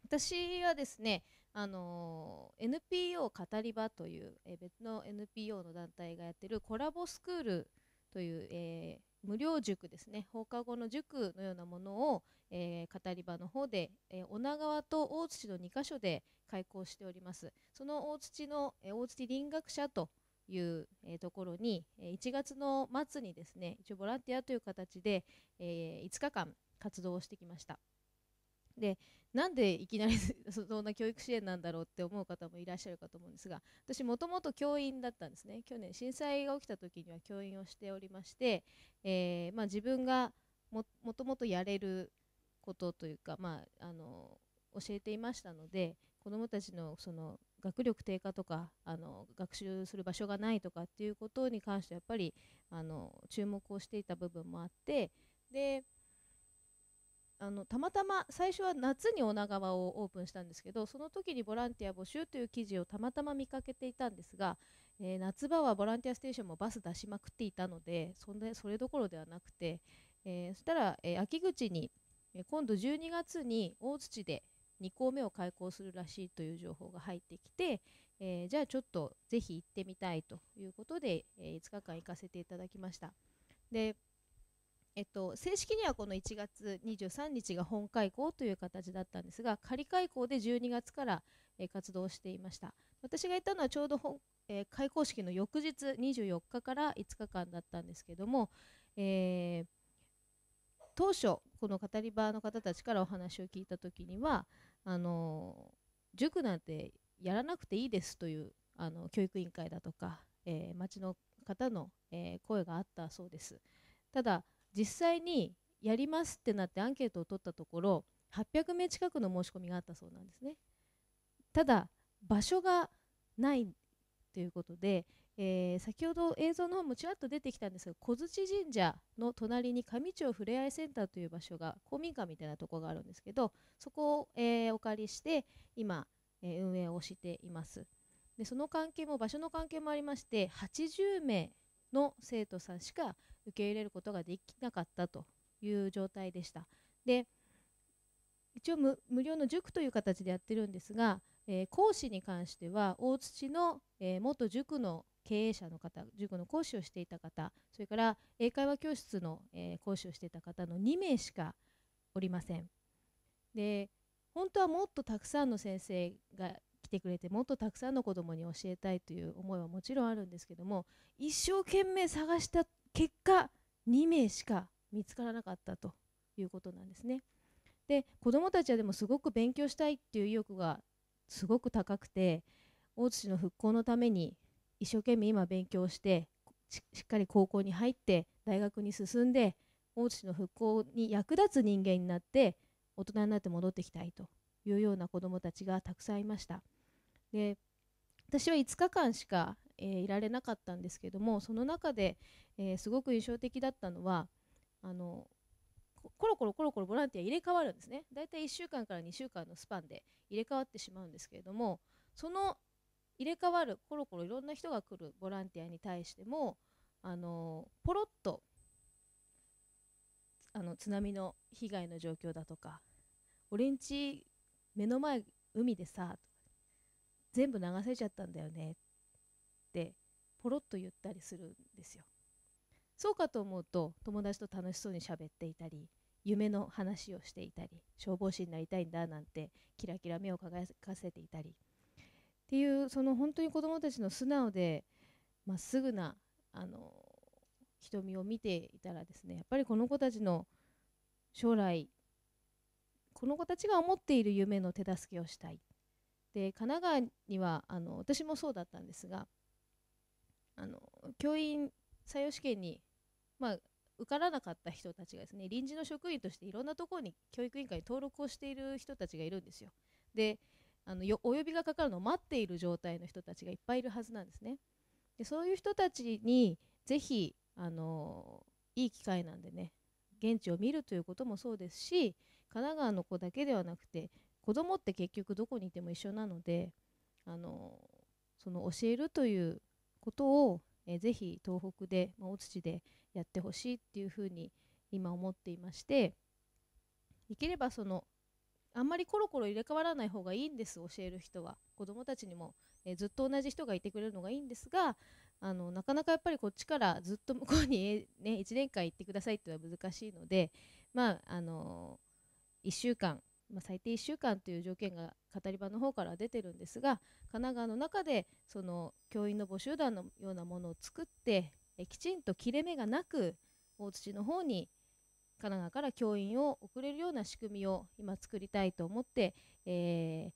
私はですね、あの NPO 語り場という、え別の NPO の団体がやってるコラボスクールという、えー無料塾ですね放課後の塾のようなものを、えー、語り場の方で、えー、女川と大槌の2か所で開講しておりますその大槌の、えー、大槌林学者という、えー、ところに、えー、1月の末にですね一応ボランティアという形で、えー、5日間活動をしてきました。でなんでいきなり そんな教育支援なんだろうって思う方もいらっしゃるかと思うんですが私もともと教員だったんですね去年震災が起きた時には教員をしておりまして、えー、まあ、自分がもともとやれることというか、まあ、あの教えていましたので子どもたちのその学力低下とかあの学習する場所がないとかっていうことに関してやっぱりあの注目をしていた部分もあってであのたまたま最初は夏に女川をオープンしたんですけどその時にボランティア募集という記事をたまたま見かけていたんですが、えー、夏場はボランティアステーションもバス出しまくっていたのでそんでそれどころではなくて、えー、そしたら、えー、秋口に、え今度12月に大槌で2校目を開校するらしいという情報が入ってきて、えじゃあちょっとぜひ行ってみたいということで、え5日間行かせていただきました。でえっと、正式にはこの1月23日が本会校という形だったんですが仮開校で12月から、えー、活動していました私がいたのはちょうど本、えー、開校式の翌日24日から5日間だったんですけども、えー、当初この語り場の方たちからお話を聞いた時にはあの塾なんてやらなくていいですというあの教育委員会だとか、えー、町の方の、え声があったそうです。ただ実際にやりますってなってアンケートを取ったところ800名近くの申し込みがあったそうなんですねただ場所がないということで、えー、先ほど映像の方もちらっと出てきたんですが小槌神社の隣に上町ふれあいセンターという場所が公民館みたいなところがあるんですけどそこを、えー、お借りして今、えー、運営をしていますでその関係も場所の関係もありまして80名の生徒さんしか受け入れることができなかったという状態でした。で一応無料の塾という形でやってるんですが、えー、講師に関しては大槌の、えー、元塾の経営者の方塾の講師をしていた方それから英会話教室の、えー、講師をしていた方の2名しかおりません。で本当はもっとたくさんの先生が来てくれてもっとたくさんの子どもに教えたいという思いはもちろんあるんですけども一生懸命探した結果2名しか見つからなかったということなんですね。で子どもたちはでもすごく勉強したいっていう意欲がすごく高くて大津市の復興のために一生懸命今勉強してしっかり高校に入って大学に進んで大津市の復興に役立つ人間になって大人になって戻ってきたいというような子どもたちがたくさんいました。で私は5日間しかえー、いられなかったんですけどもその中で、えー、すごく印象的だったのはあのコロコロコロコロボランティア入れ替わるんですね大体1週間から2週間のスパンで入れ替わってしまうんですけれどもその入れ替わるコロコロいろんな人が来るボランティアに対してもあのポロッとあの津波の被害の状況だとか俺んち目の前海でさ全部流せちゃったんだよねってポロッと言ったりするんですよ。そうかと思うと友達と楽しそうに喋っていたり夢の話をしていたり消防士になりたいんだなんてキラキラ目を輝かせていたりっていうその本当に子どもたちの素直でまっすぐなあの瞳を見ていたらですねやっぱりこの子たちの将来この子たちが思っている夢の手助けをしたいで神奈川にはあの私もそうだったんですがあの教員採用試験に、まあ、受からなかった人たちがですね臨時の職員としていろんなところに教育委員会に登録をしている人たちがいるんですよ。であのお呼びがかかるのを待っている状態の人たちがいっぱいいるはずなんですね。でそういう人たちにぜひあのいい機会なんでね現地を見るということもそうですし神奈川の子だけではなくて子供って結局どこにいても一緒なのであのその教えるということを、えー、ぜひ東北で、まあ、大津でやってほしいっていうふうに今思っていましてできればそのあんまりコロコロ入れ替わらない方がいいんです教える人は子どもたちにも、えー、ずっと同じ人がいてくれるのがいいんですがあのなかなかやっぱりこっちからずっと 向こうに、ね、1年間行ってくださいっていうのは難しいのでまああのー、1週間まあ、最低1週間という条件が語り場の方から出てるんですが神奈川の中でその教員の募集団のようなものを作ってえきちんと切れ目がなく大槌の方に神奈川から教員を送れるような仕組みを今作りたいと思って、え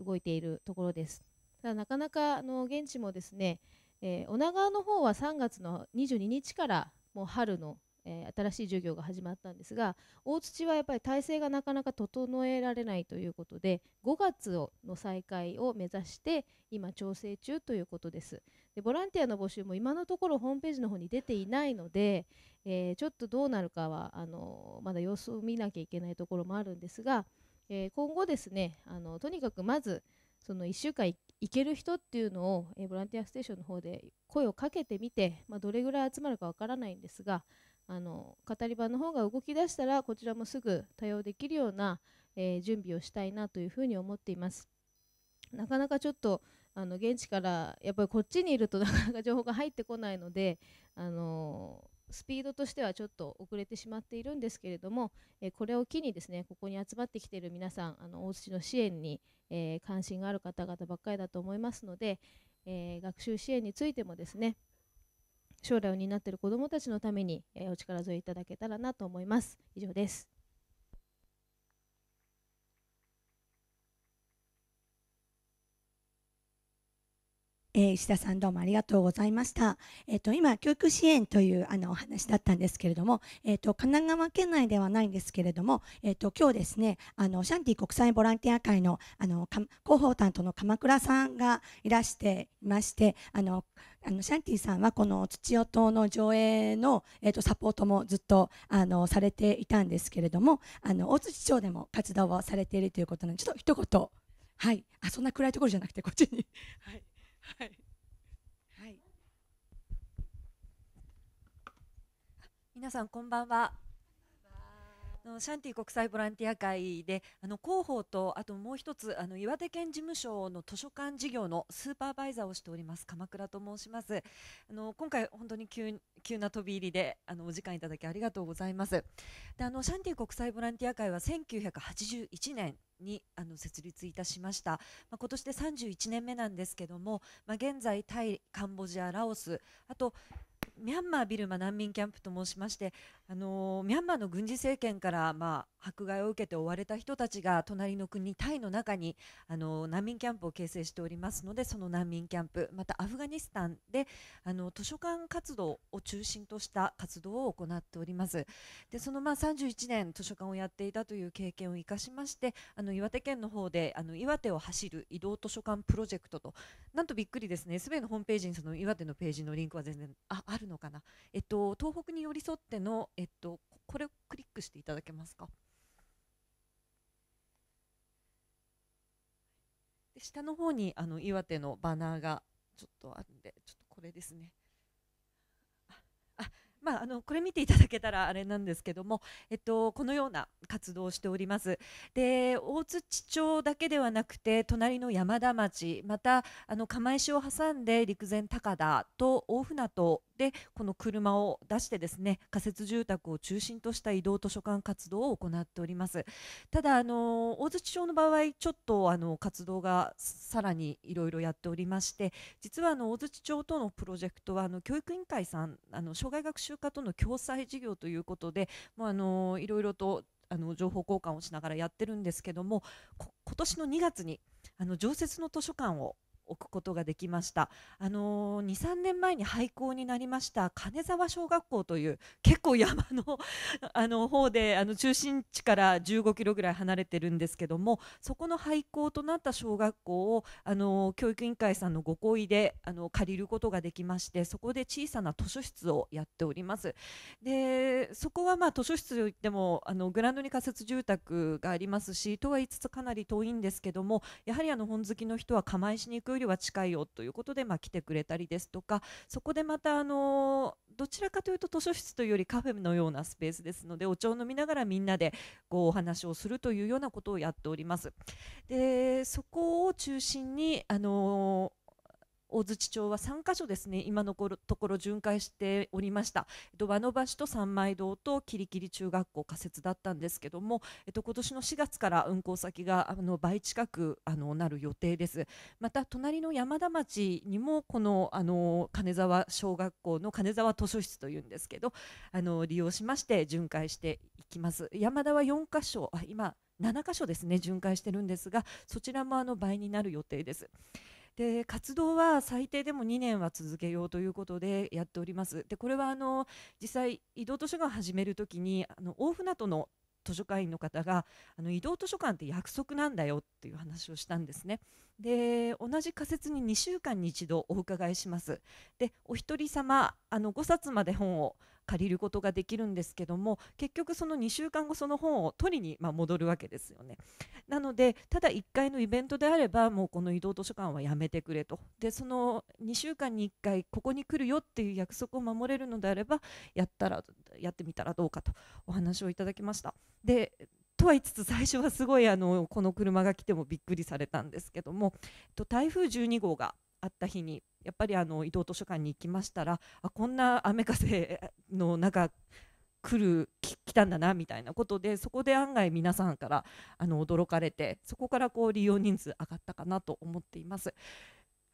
ー、動いているところです。ただなかなかあの現地もですね、えー、女川の方は3月の22日からもう春のえー、新しい授業が始まったんですが大土はやっぱり体制がなかなか整えられないということで5月をの再開を目指して今調整中ということですでボランティアの募集も今のところホームページの方に出ていないので、えー、ちょっとどうなるかはあのまだ様子を見なきゃいけないところもあるんですが、えー、今後ですねあのとにかくまずその1週間行ける人っていうのを、えボランティアステーションの方で声をかけてみて、まあ、どれぐらい集まるかわからないんですが、あの語り場の方が動き出したらこちらもすぐ対応できるような、えー、準備をしたいなというふうに思っています。なかなかちょっとあの現地からやっぱりこっちにいると なかなか情報が入ってこないので、あのスピードとしてはちょっと遅れてしまっているんですけれども、えー、これを機にですねここに集まってきている皆さんあの大津市の支援に、えー、関心がある方々ばっかりだと思いますので、えー、学習支援についてもですね将来を担っている子どもたちのために、えお力添えいただけたらなと思います。以上です。え石田さんどうもありがとうございました。えっ、と、今、教育支援というあのお話だったんですけれども、えっ、と、神奈川県内ではないんですけれども、えっ、と、今日ですね、あの、シャンティ国際ボランティア会の、あの、広報担当の鎌倉さんがいらしていまして、あの、あのシャンティさんはこの土尾島の上映の、えー、とサポートもずっとあのされていたんですけれどもあの大槌町でも活動をされているということなのでちょっと一言はいあそんな暗いところじゃなくてこっちに、はい、はい。はい。皆さんこんばんは。のシャンティ国際ボランティア会であの広報とあともう一つあの岩手県事務所の図書館事業のスーパーバイザーをしております鎌倉と申しますあの今回本当に急急な飛び入りであのお時間いただきありがとうございますであのシャンティ国際ボランティア会は1981年にあの設立いたしました、まあ、今年で31年目なんですけども、まあ、現在タイ、カンボジア、ラオスあとミャンマー、ビルマ難民キャンプと申しましてあのミャンマーの軍事政権から、まあ、迫害を受けて追われた人たちが隣の国タイの中にあの難民キャンプを形成しておりますのでその難民キャンプまたアフガニスタンであの図書館活動を中心とした活動を行っておりますでその、まあ、31年図書館をやっていたという経験を生かしましてあの岩手県の方であの岩手を走る移動図書館プロジェクトとなんとびっくりですねすべのホームページにその岩手のページのリンクは全然ああるのかな、えっと、東北に寄り添ってのえっと、これをクリックしていただけますか。で下の方にあの岩手のバナーがちょっとあるんで、ちょっとこれですね。あまあ、あのこれ見ていただけたらあれなんですけども、えっと、このような活動をしておりますで大槌町だけではなくて隣の山田町またあの釜石を挟んで陸前高田と大船渡でこの車を出してですね仮設住宅を中心とした移動図書館活動を行っておりますただあの大槌町の場合ちょっとあの活動がさらにいろいろやっておりまして実はあの大槌町とのプロジェクトはあの教育委員会さんあの障害学習科との共済事業ということでもうあのいろいろとあの情報交換をしながらやってるんですけども今年の2月にあの常設の図書館を置くことができました。あのー、2、3年前に廃校になりました金沢小学校という結構山の あの方であの中心地から15キロぐらい離れてるんですけどもそこの廃校となった小学校をあのー、教育委員会さんのご厚意であの借りることができましてそこで小さな図書室をやっております。でそこはまあ図書室といってもあのグランドに仮設住宅がありますしとは言いつつかなり遠いんですけどもやはりあの本好きの人は構いしにくよりは近いよということで、まあ、来てくれたりですとかそこでまたあのどちらかというと図書室というよりカフェのようなスペースですのでお茶を飲みながらみんなでこうお話をするというようなことをやっております。でそこを中心にあの大槌町は3箇所ですね、今のところ巡回しておりました、えっと、和の橋と三枚堂ときりきり中学校仮設だったんですけども、えっと今年の4月から運行先があの倍近くあのなる予定です、また隣の山田町にも、このあの金沢小学校の金沢図書室というんですけど、あの利用しまして、巡回していきます。山田は4カ所あ今7箇所ですね巡回してるんですがそちらもあの倍になる予定です。で活動は最低でも2年は続けようということでやっております。でこれはあの実際移動図書館を始めるときにあの大船渡の図書館員の方があの移動図書館って約束なんだよっていう話をしたんですね。で同じ仮説に2週間に1度お伺いします。でお一人様あの5冊まで本を借りることができるんですけども結局その2週間後その本を取りに、ま戻るわけですよね。なのでただ1回のイベントであればもうこの移動図書館はやめてくれとでその2週間に1回ここに来るよっていう約束を守れるのであればやったらやってみたらどうかとお話をいただきました。でとは言いつつ最初はすごいあのこの車が来てもびっくりされたんですけども、えっと、台風12号があった日にやっぱりあの移動図書館に行きましたらあこんな雨風の中来る来たんだなみたいなことでそこで案外皆さんからあの驚かれてそこからこう利用人数上がったかなと思っています。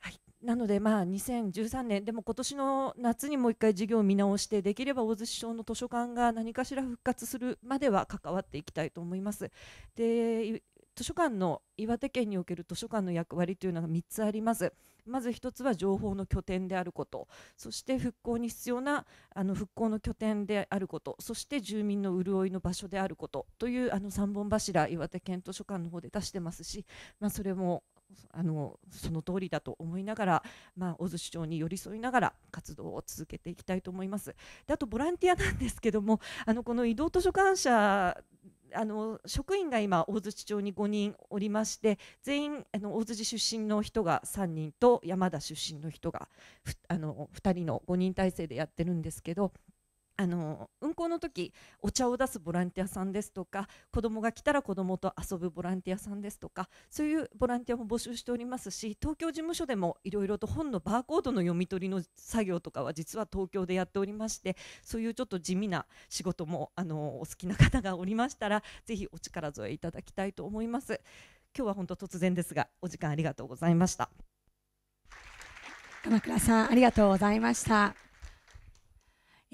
はい、なので、まあ、2013年、でも今年の夏にもう一回事業を見直して、できれば大洲市町の図書館が何かしら復活するまでは関わっていきたいと思います。で図書館の岩手県における図書館の役割というのが3つありますまず1つは情報の拠点であることそして復興に必要なあの復興の拠点であることそして住民の潤いの場所であることというあの3本柱岩手県図書館の方で出してますし、まあ、それもあのその通りだと思いながら、まあ、小津市長に寄り添いながら活動を続けていきたいと思います。であとボランティアなんですけどもあのこの移動図書館社あの職員が今大槌町に5人おりまして全員あの大槌出身の人が3人と山田出身の人があの2人の5人体制でやってるんですけどあの運行の時お茶を出すボランティアさんですとか子どもが来たら子どもと遊ぶボランティアさんですとかそういうボランティアも募集しておりますし東京事務所でもいろいろと本のバーコードの読み取りの作業とかは実は東京でやっておりましてそういうちょっと地味な仕事もあのお好きな方がおりましたら ぜひお力添えいただきたいと思います。今日は本当突然ですがお時間ありがとうございました。鎌倉さんありがとうございました。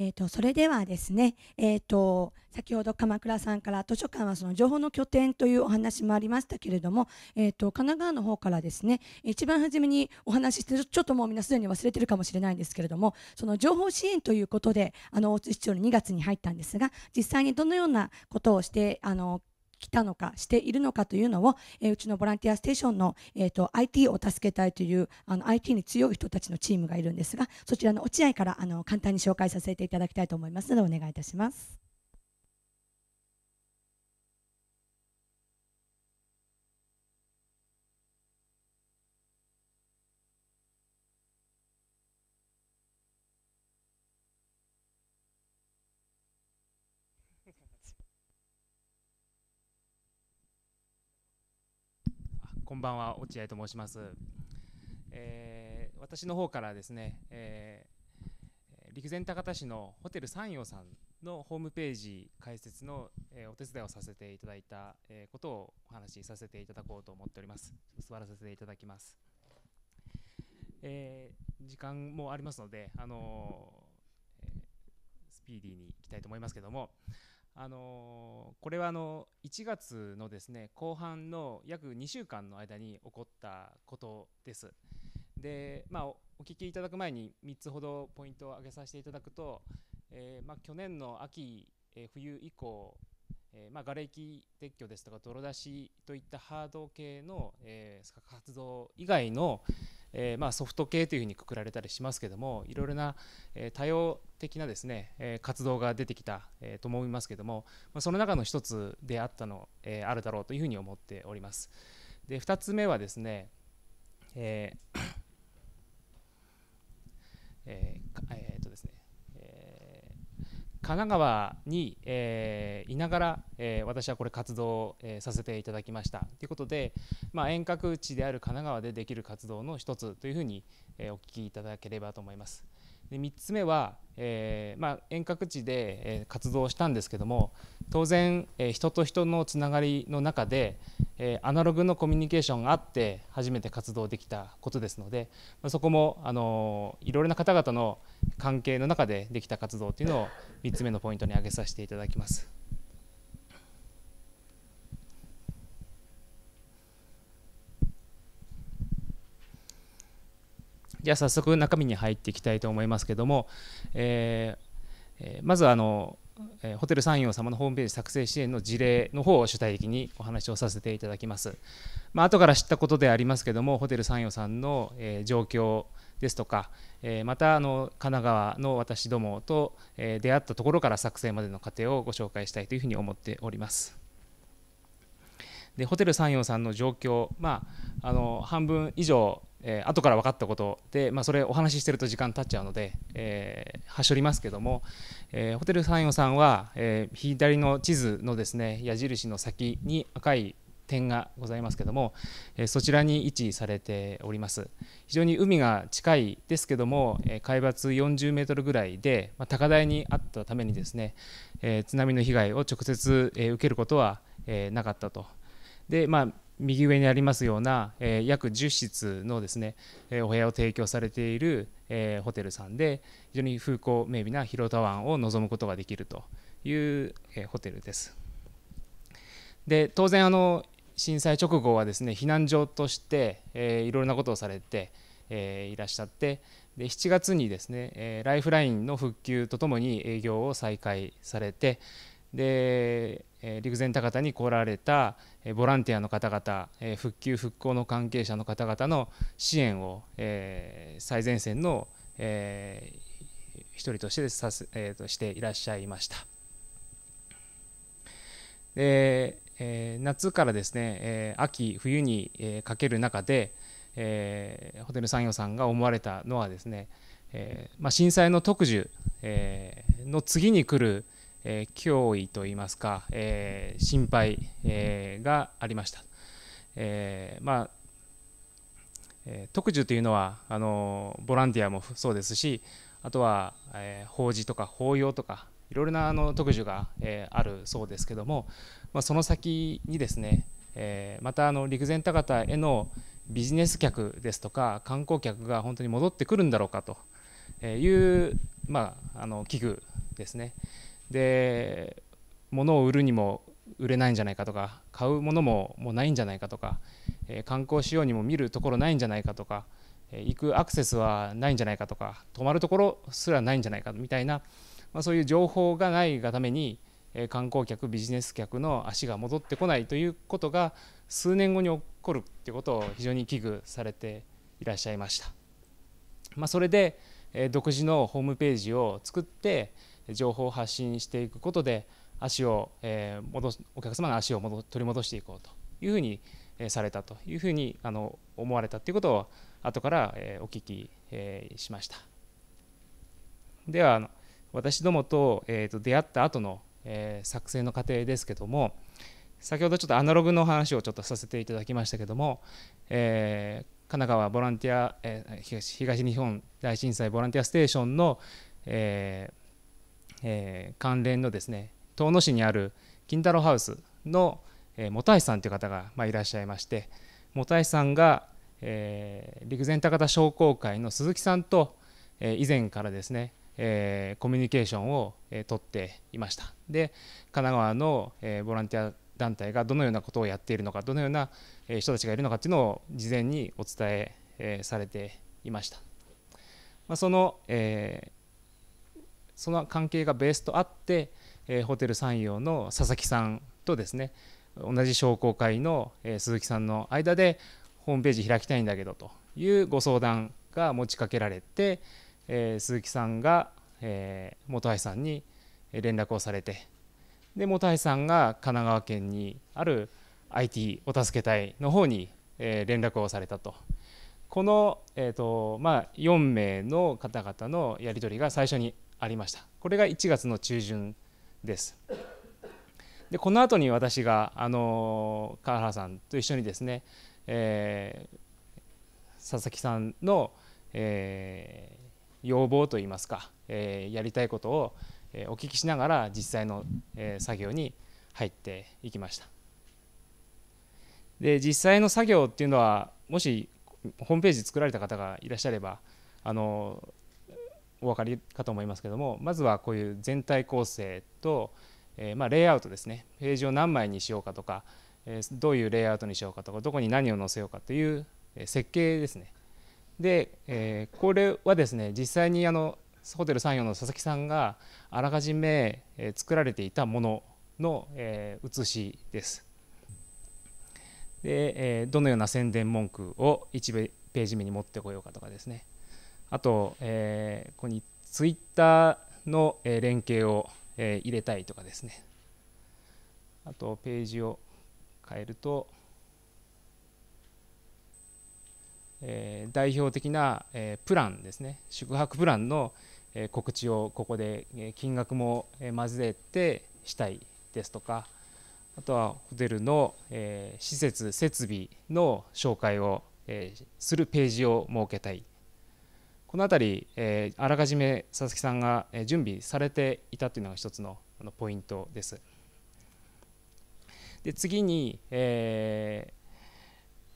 えーと、それではですね、えーと、先ほど鎌倉さんから図書館はその情報の拠点というお話もありましたけれども、えーと、神奈川の方からですね一番初めにお話ししてちょっともうみんなすでに忘れてるかもしれないんですけれどもその情報支援ということであの大津市長に2月に入ったんですが実際にどのようなことをしてあの来たのかしているのかというのを、えうちのボランティアステーションの、えーと IT を助けたいというあの IT に強い人たちのチームがいるんですがそちらの落合からあの簡単に紹介させていただきたいと思いますのでお願いいたします。こんばんは落合と申します、えー、私の方からですね、えー、陸前高田市のホテル山陽さんのホームページ開設の、えー、お手伝いをさせていただいた、えー、ことをお話しさせていただこうと思っております座らせていただきます、えー、時間もありますのであのー、スピーディーにいきたいと思いますけども、あのこれはあの1月のですね後半の約2週間の間に起こったことです。で、まあ、お聞きいただく前に3つほどポイントを挙げさせていただくと、えー、まあ、去年の秋、えー、冬以降、えー、まあ、れき撤去ですとか泥出しといったハード系の、え活動以外の、えまソフト系というふうにくくられたりしますけどもいろいろな、え多様的なですね、え活動が出てきた、えと思いますけども、まその中の一つであったの、えあるだろうというふうに思っております。でつ目はですね、えー、え神奈川に、えー、いながら、えー、私はこれ活動、えー、させていただきましたということで、まあ、遠隔地である神奈川でできる活動の一つというふうに、えお聞きいただければと思います。で3つ目は、えー、まあ、遠隔地で活動したんですけども当然、え人と人のつながりの中で、えアナログのコミュニケーションがあって初めて活動できたことですので、まそこも、あのいろいろな方々の関係の中でできた活動というのを3つ目のポイントに挙げさせていただきます。じゃあ早速中身に入っていきたいと思いますけども、えー、まずあのホテル山陽様のホームページ作成支援の事例の方を主体的にお話をさせていただきます。まあ後から知ったことでありますけども、ホテル山陽さんの、え状況ですとか、えまたあの神奈川の私どもと、え出会ったところから作成までの過程をご紹介したいというふうに思っております。でホテル山陽さんの状況、まあ、あの半分以上えー、後から分かったことで、まあ、それお話ししてると時間経っちゃうので、えー、はしょりますけども、えー、ホテル山陽さんは、えー、左の地図のですね矢印の先に赤い点がございますけども、えそちらに位置されております非常に海が近いですけども、え海抜40メートルぐらいで、まあ、高台にあったためにですね、え津波の被害を直接、え受けることは、えなかったとで、まあ右上にありますような、えー、約10室のですね、えー、お部屋を提供されている、えー、ホテルさんで非常に風光明媚な広田湾を望むことができるという、えホテルです。で当然あの震災直後はですね避難所として、えー、いろいろなことをされて、えいらっしゃってで7月にですね、えライフラインの復旧とともに営業を再開されてで陸前高田に来られたボランティアの方々復旧復興の関係者の方々の支援を最前線の一人としてさせしていらっしゃいました。で夏からですね秋冬にかける中でホテル産業さんが思われたのはですねまあ震災の特需の次に来るえ脅威といいますか、え心配、えがありました。えまあえ特需というのはあのボランティアもそうですしあとは、え法事とか法要とかいろいろなあの特需が、えあるそうですけども、まあ、その先にですね、えまたあの陸前高田へのビジネス客ですとか観光客が本当に戻ってくるんだろうかという、まあ、あの危惧ですね、で物を売るにも売れないんじゃないかとか買うものももうないんじゃないかとか、えー、観光しようにも見るところないんじゃないかとか、えー、行くアクセスはないんじゃないかとか泊まるところすらないんじゃないかみたいな、まあ、そういう情報がないがために、えー、観光客ビジネス客の足が戻ってこないということが数年後に起こるってことを非常に危惧されていらっしゃいました。まあ、それで、えー、独自のホームページを作って、情報を発信していくことで足を、え戻すお客様の足を戻取り戻していこうというふうに、えされたというふうにあの思われたということを後から、えお聞き、しましたでは私どもと,、えと出会った後の、え作成の過程ですけども先ほどちょっとアナログの話をちょっとさせていただきましたけども、え神奈川ボランティア、え東日本大震災ボランティアステーションの、ええー、関連のですね遠野市にある金太郎ハウスの、えー、本さんという方が、まあ、いらっしゃいまして本橋さんが、えー、陸前高田商工会の鈴木さんと、えー、以前からですね、えー、コミュニケーションを、えー、取っていましたで神奈川の、えー、ボランティア団体がどのようなことをやっているのかどのような人たちがいるのかっていうのを事前にお伝えされていました、まあ、その、えその関係がベースとあって、えー、ホテル山陽の佐々木さんとですね同じ商工会の、えー、鈴木さんの間でホームページ開きたいんだけどというご相談が持ちかけられて、えー、鈴木さんが、えー、本橋さんに連絡をされてで本橋さんが神奈川県にある IT お助け隊の方に、えー、連絡をされたとこの、えーとまあ、4名の方々のやり取りが最初にありましたこれが1月の中旬ですでこの後に私があの川原さんと一緒にですね、えー、佐々木さんの、えー、要望といいますか、えー、やりたいことをお聞きしながら実際の作業に入っていきましたで実際の作業っていうのはもしホームページ作られた方がいらっしゃればあのお分かりかと思いますけどもまずはこういう全体構成と、えー、まあ、レイアウトですねページを何枚にしようかとか、えー、どういうレイアウトにしようかとかどこに何を載せようかという設計ですねで、えー、これはですね実際にあのホテル34の佐々木さんがあらかじめ作られていたものの、え写しです。で、えどのような宣伝文句を1ページ目に持ってこようかとかですねあと、えー、ここにツイッターの連携を入れたいとかですねあとページを変えると、えー、代表的な、えー、プランですね宿泊プランの、えー、告知をここで、えー、金額も、えー、交えてしたいですとかあとはホテルの、えー、施設設備の紹介を、えー、するページを設けたいこの辺り、えー、あらかじめ佐々木さんが準備されていたというのが一つののポイントです。で次に、え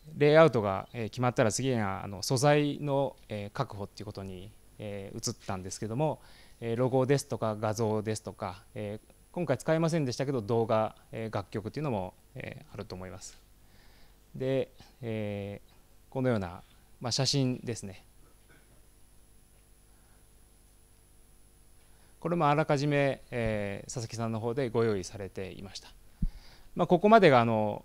ー、レイアウトが決まったら次はあの素材の確保っていうことに、え移ったんですけどもロゴですとか画像ですとか、え今回使いませんでしたけど動画、え楽曲というのも、えあると思います。で、えこのような、まあ、写真ですねこれもあらかじめ、えー、佐々木さんの方でご用意されていました。まあ、ここまでがあの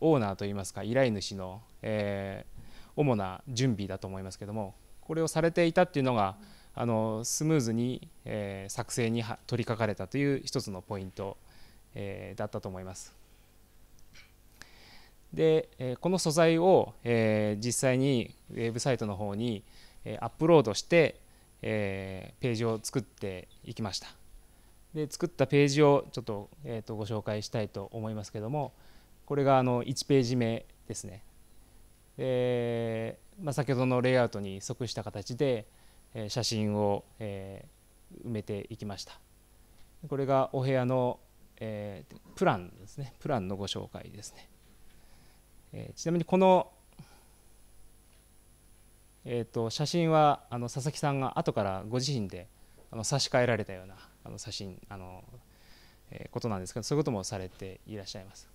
オーナーといいますか依頼主の、えー、主な準備だと思いますけどもこれをされていたっていうのがあのスムーズに、えー、作成に取り掛かれたという一つのポイント、えー、だったと思います。で、えー、この素材を、えー、実際にウェブサイトの方に、えー、アップロードして、えー、ページを作っていきましたで作ったページをちょっと,、えーと、ご紹介したいと思いますけどもこれがあの1ページ目ですねで、まあ、先ほどのレイアウトに即した形で、えー、写真を、えー、埋めていきましたこれがお部屋の、えー、プランですねプランのご紹介ですね、えー、ちなみにこのえーと、写真はあの佐々木さんが後からご自身であの差し替えられたようなあの写真あの、えー、ことなんですけどそういうこともされていらっしゃいます。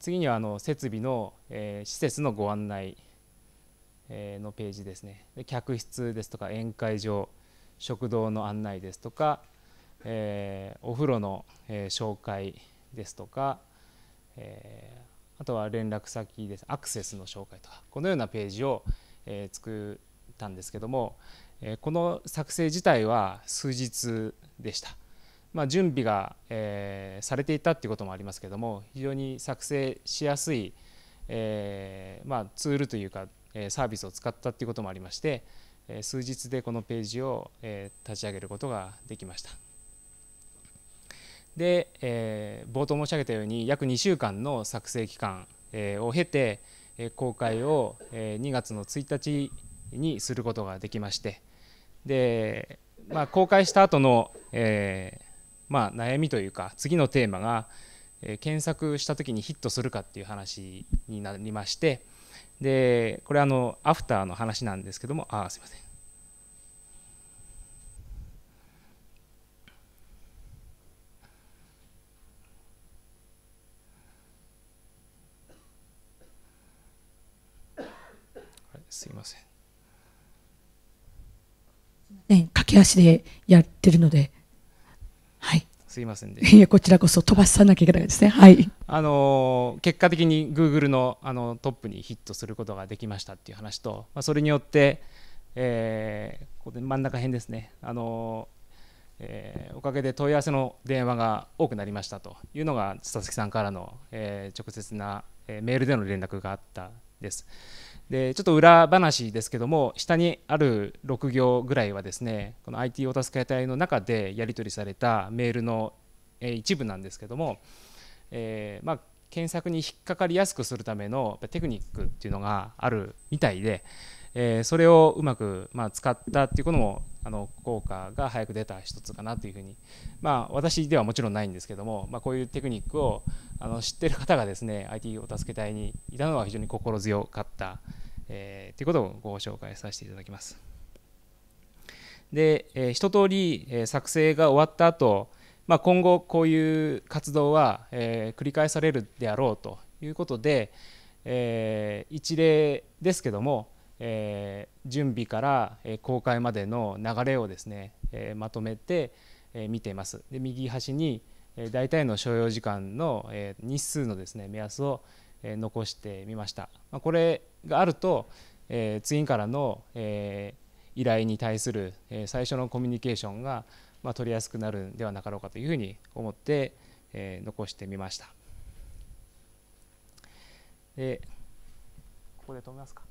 次にはあの設備の、えー、施設のご案内、えー、のページですねで客室ですとか宴会場食堂の案内ですとか、えー、お風呂の、え紹介ですとか、えあとは連絡先ですアクセスの紹介とかこのようなページを、え作ったんですけども、えこの作成自体は数日でした。まあ、準備が、えされていたっていうこともありますけども非常に作成しやすい、えまツールというか、えサービスを使ったっていうこともありまして、え数日でこのページを、え立ち上げることができました。で、えー、冒頭申し上げたように約2週間の作成期間、えー、を経て、えー、公開を、えー、2月の1日にすることができましてで、まあ、公開した後の、えーまあ、悩みというか次のテーマが、えー、検索した時にヒットするかっていう話になりましてでこれあのアフターの話なんですけどもあすいませんすいません。ね、駆け足でやってるので、はい。すいませんいやこちらこそ飛ばさなきゃいけないですね。はい。あの結果的に Google のあのトップにヒットすることができましたっていう話と、まあ、それによって、えー、ここで真ん中辺ですね。あのえー、おかげで問い合わせの電話が多くなりましたというのが佐々木さんからの、えー、直接な、えー、メールでの連絡があったです。でちょっと裏話ですけども下にある6行ぐらいはですねこの IT お助け隊の中でやり取りされたメールの一部なんですけども、えー、まあ、検索に引っかかりやすくするためのテクニックっていうのがあるみたいで、えー、それをうまく、まあ、使ったっていうこともあの効果が早く出た一つかなというふうに、まあ、私ではもちろんないんですけども、まあ、こういうテクニックをあの知ってる方がですね IT お助け隊にいたのは非常に心強かった、えー、ということをご紹介させていただきます。で、えー、一通り、えー、作成が終わった後、まあ今後こういう活動は、えー、繰り返されるであろうということで、えー、一例ですけどもえー、準備から公開までの流れをですね、えー、まとめて、えー、見ています。で右端に、え大体の所要時間の、え日数のですね目安を、え残してみました。まあ、これがあると、え次からの、え依頼に対する、え最初のコミュニケーションが、まあ、取りやすくなるんではなかろうかというふうに思って、え残してみました。でここで止めますか。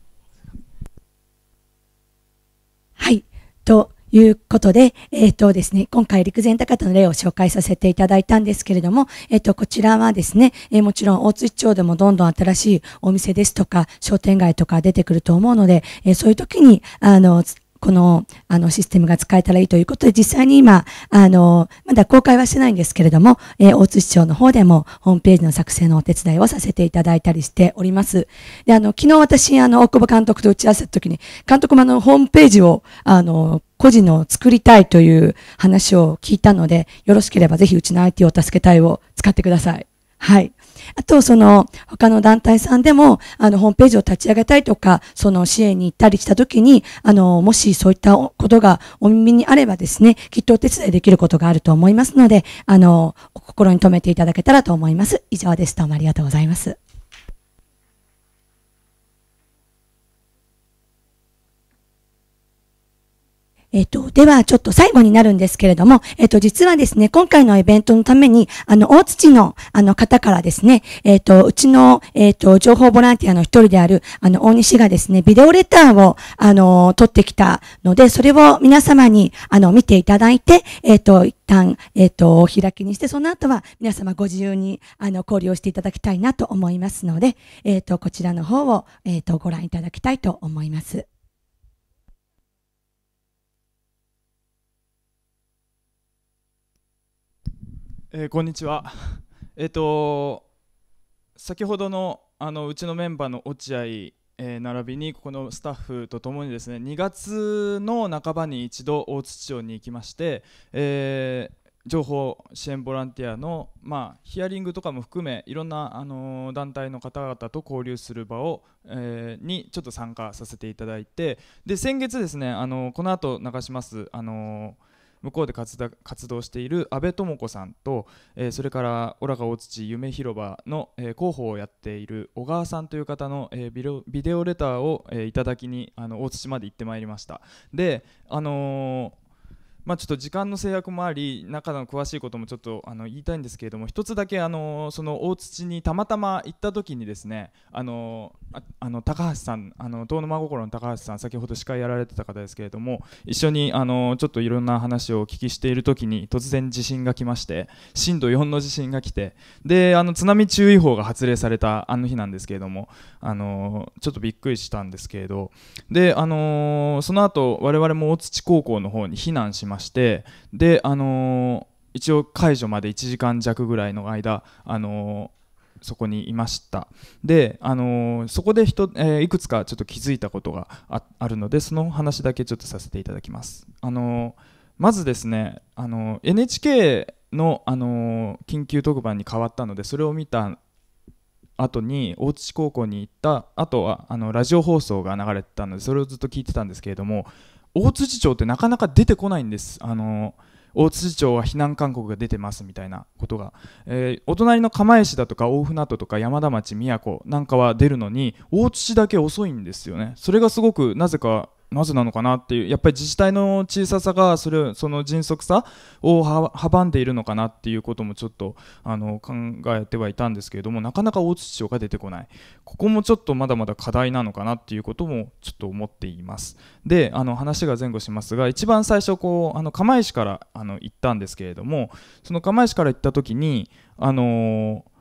はい。ということで、えっ、ー、とですね、今回陸前高田の例を紹介させていただいたんですけれども、えっ、ー、と、こちらはですね、えー、もちろん大津町でもどんどん新しいお店ですとか、商店街とか出てくると思うので、えそういう時に、あの、このあのシステムが使えたらいいということで、実際に今、あの、まだ公開はしてないんですけれども、えー、大津市長の方でもホームページの作成のお手伝いをさせていただいたりしております。で、あの、昨日私、あの、大久保監督と打ち合わせた時に、監督もあの、ホームページを、あの、個人の作りたいという話を聞いたので、よろしければぜひうちの IT を助けたいを使ってください。はい。あと、その、他の団体さんでも、あの、ホームページを立ち上げたいとか、その支援に行ったりしたときに、あの、もしそういったことがお耳にあればですね、きっとお手伝いできることがあると思いますので、あの、お心に留めていただけたらと思います。以上です。どうもありがとうございます。えっ、と、ではちょっと最後になるんですけれども、えっ、と、実はですね、今回のイベントのために、あの、大土の、あの、方からですね、えっ、と、うちの、えっ、と、情報ボランティアの一人である、あの、大西がですね、ビデオレターを、あの、撮ってきたので、それを皆様に、あの、見ていただいて、えっ、と、一旦、えっ、と、お開きにして、その後は皆様ご自由に、あの、交流をしていただきたいなと思いますので、えっ、と、こちらの方を、えっ、と、ご覧いただきたいと思います。えー、こんにちは。えっ、ー、と先ほどのあのうちのメンバーの落合、えー、並びにここのスタッフとともにですね2月の半ばに一度大槌町に行きまして、えー、情報支援ボランティアの、まあ、ヒアリングとかも含めいろんな、あの団体の方々と交流する場を、えー、にちょっと参加させていただいてで先月ですね、あのこの後流します、あのー向こうで活動している阿部智子さんと、えー、それからオラが大土夢広場の、えー、広報をやっている小川さんという方の、えー、ビデオレターを、えー、いただきにあの大槌まで行ってまいりましたであのーまあ、ちょっと時間の制約もあり中の詳しいこともちょっとあの言いたいんですけれども一つだけあのその大土にたまたま行った時にですねあのあの高橋さんあの遠野真心の高橋さん先ほど司会やられてた方ですけれども一緒にあのちょっといろんな話をお聞きしている時に突然地震が来まして震度4の地震が来てであの津波注意報が発令されたあの日なんですけれどもあのちょっとびっくりしたんですけれどであのその後我々も大土高校の方に避難しました。ましてであの一応解除まで1時間弱ぐらいの間あのそこにいましたで、あのー、そこで人、えー、いくつかちょっと気づいたことがあるのでその話だけちょっとさせていただきます、あのー、まずですね、あの NHK の、あの緊急特番に変わったのでそれを見た後に大津高校に行った後はあのラジオ放送が流れてたのでそれをずっと聞いてたんですけれども大辻町ってなかなか出てこないんです。あの大辻町は避難勧告が出てますみたいなことが、えー、お隣の釜石だとか大船渡とか山田町宮古なんかは出るのに大槌だけ遅いんですよねそれがすごくなぜかなぜなのかなっていうやっぱり自治体の小ささがそれその迅速さを阻んでいるのかなっていうこともちょっとあの考えてはいたんですけれどもなかなか大槌町が出てこないここもちょっとまだまだ課題なのかなっていうこともちょっと思っていますであの話が前後しますが一番最初こうあの釜石からあの行ったんですけれどもその釜石から行った時にあのー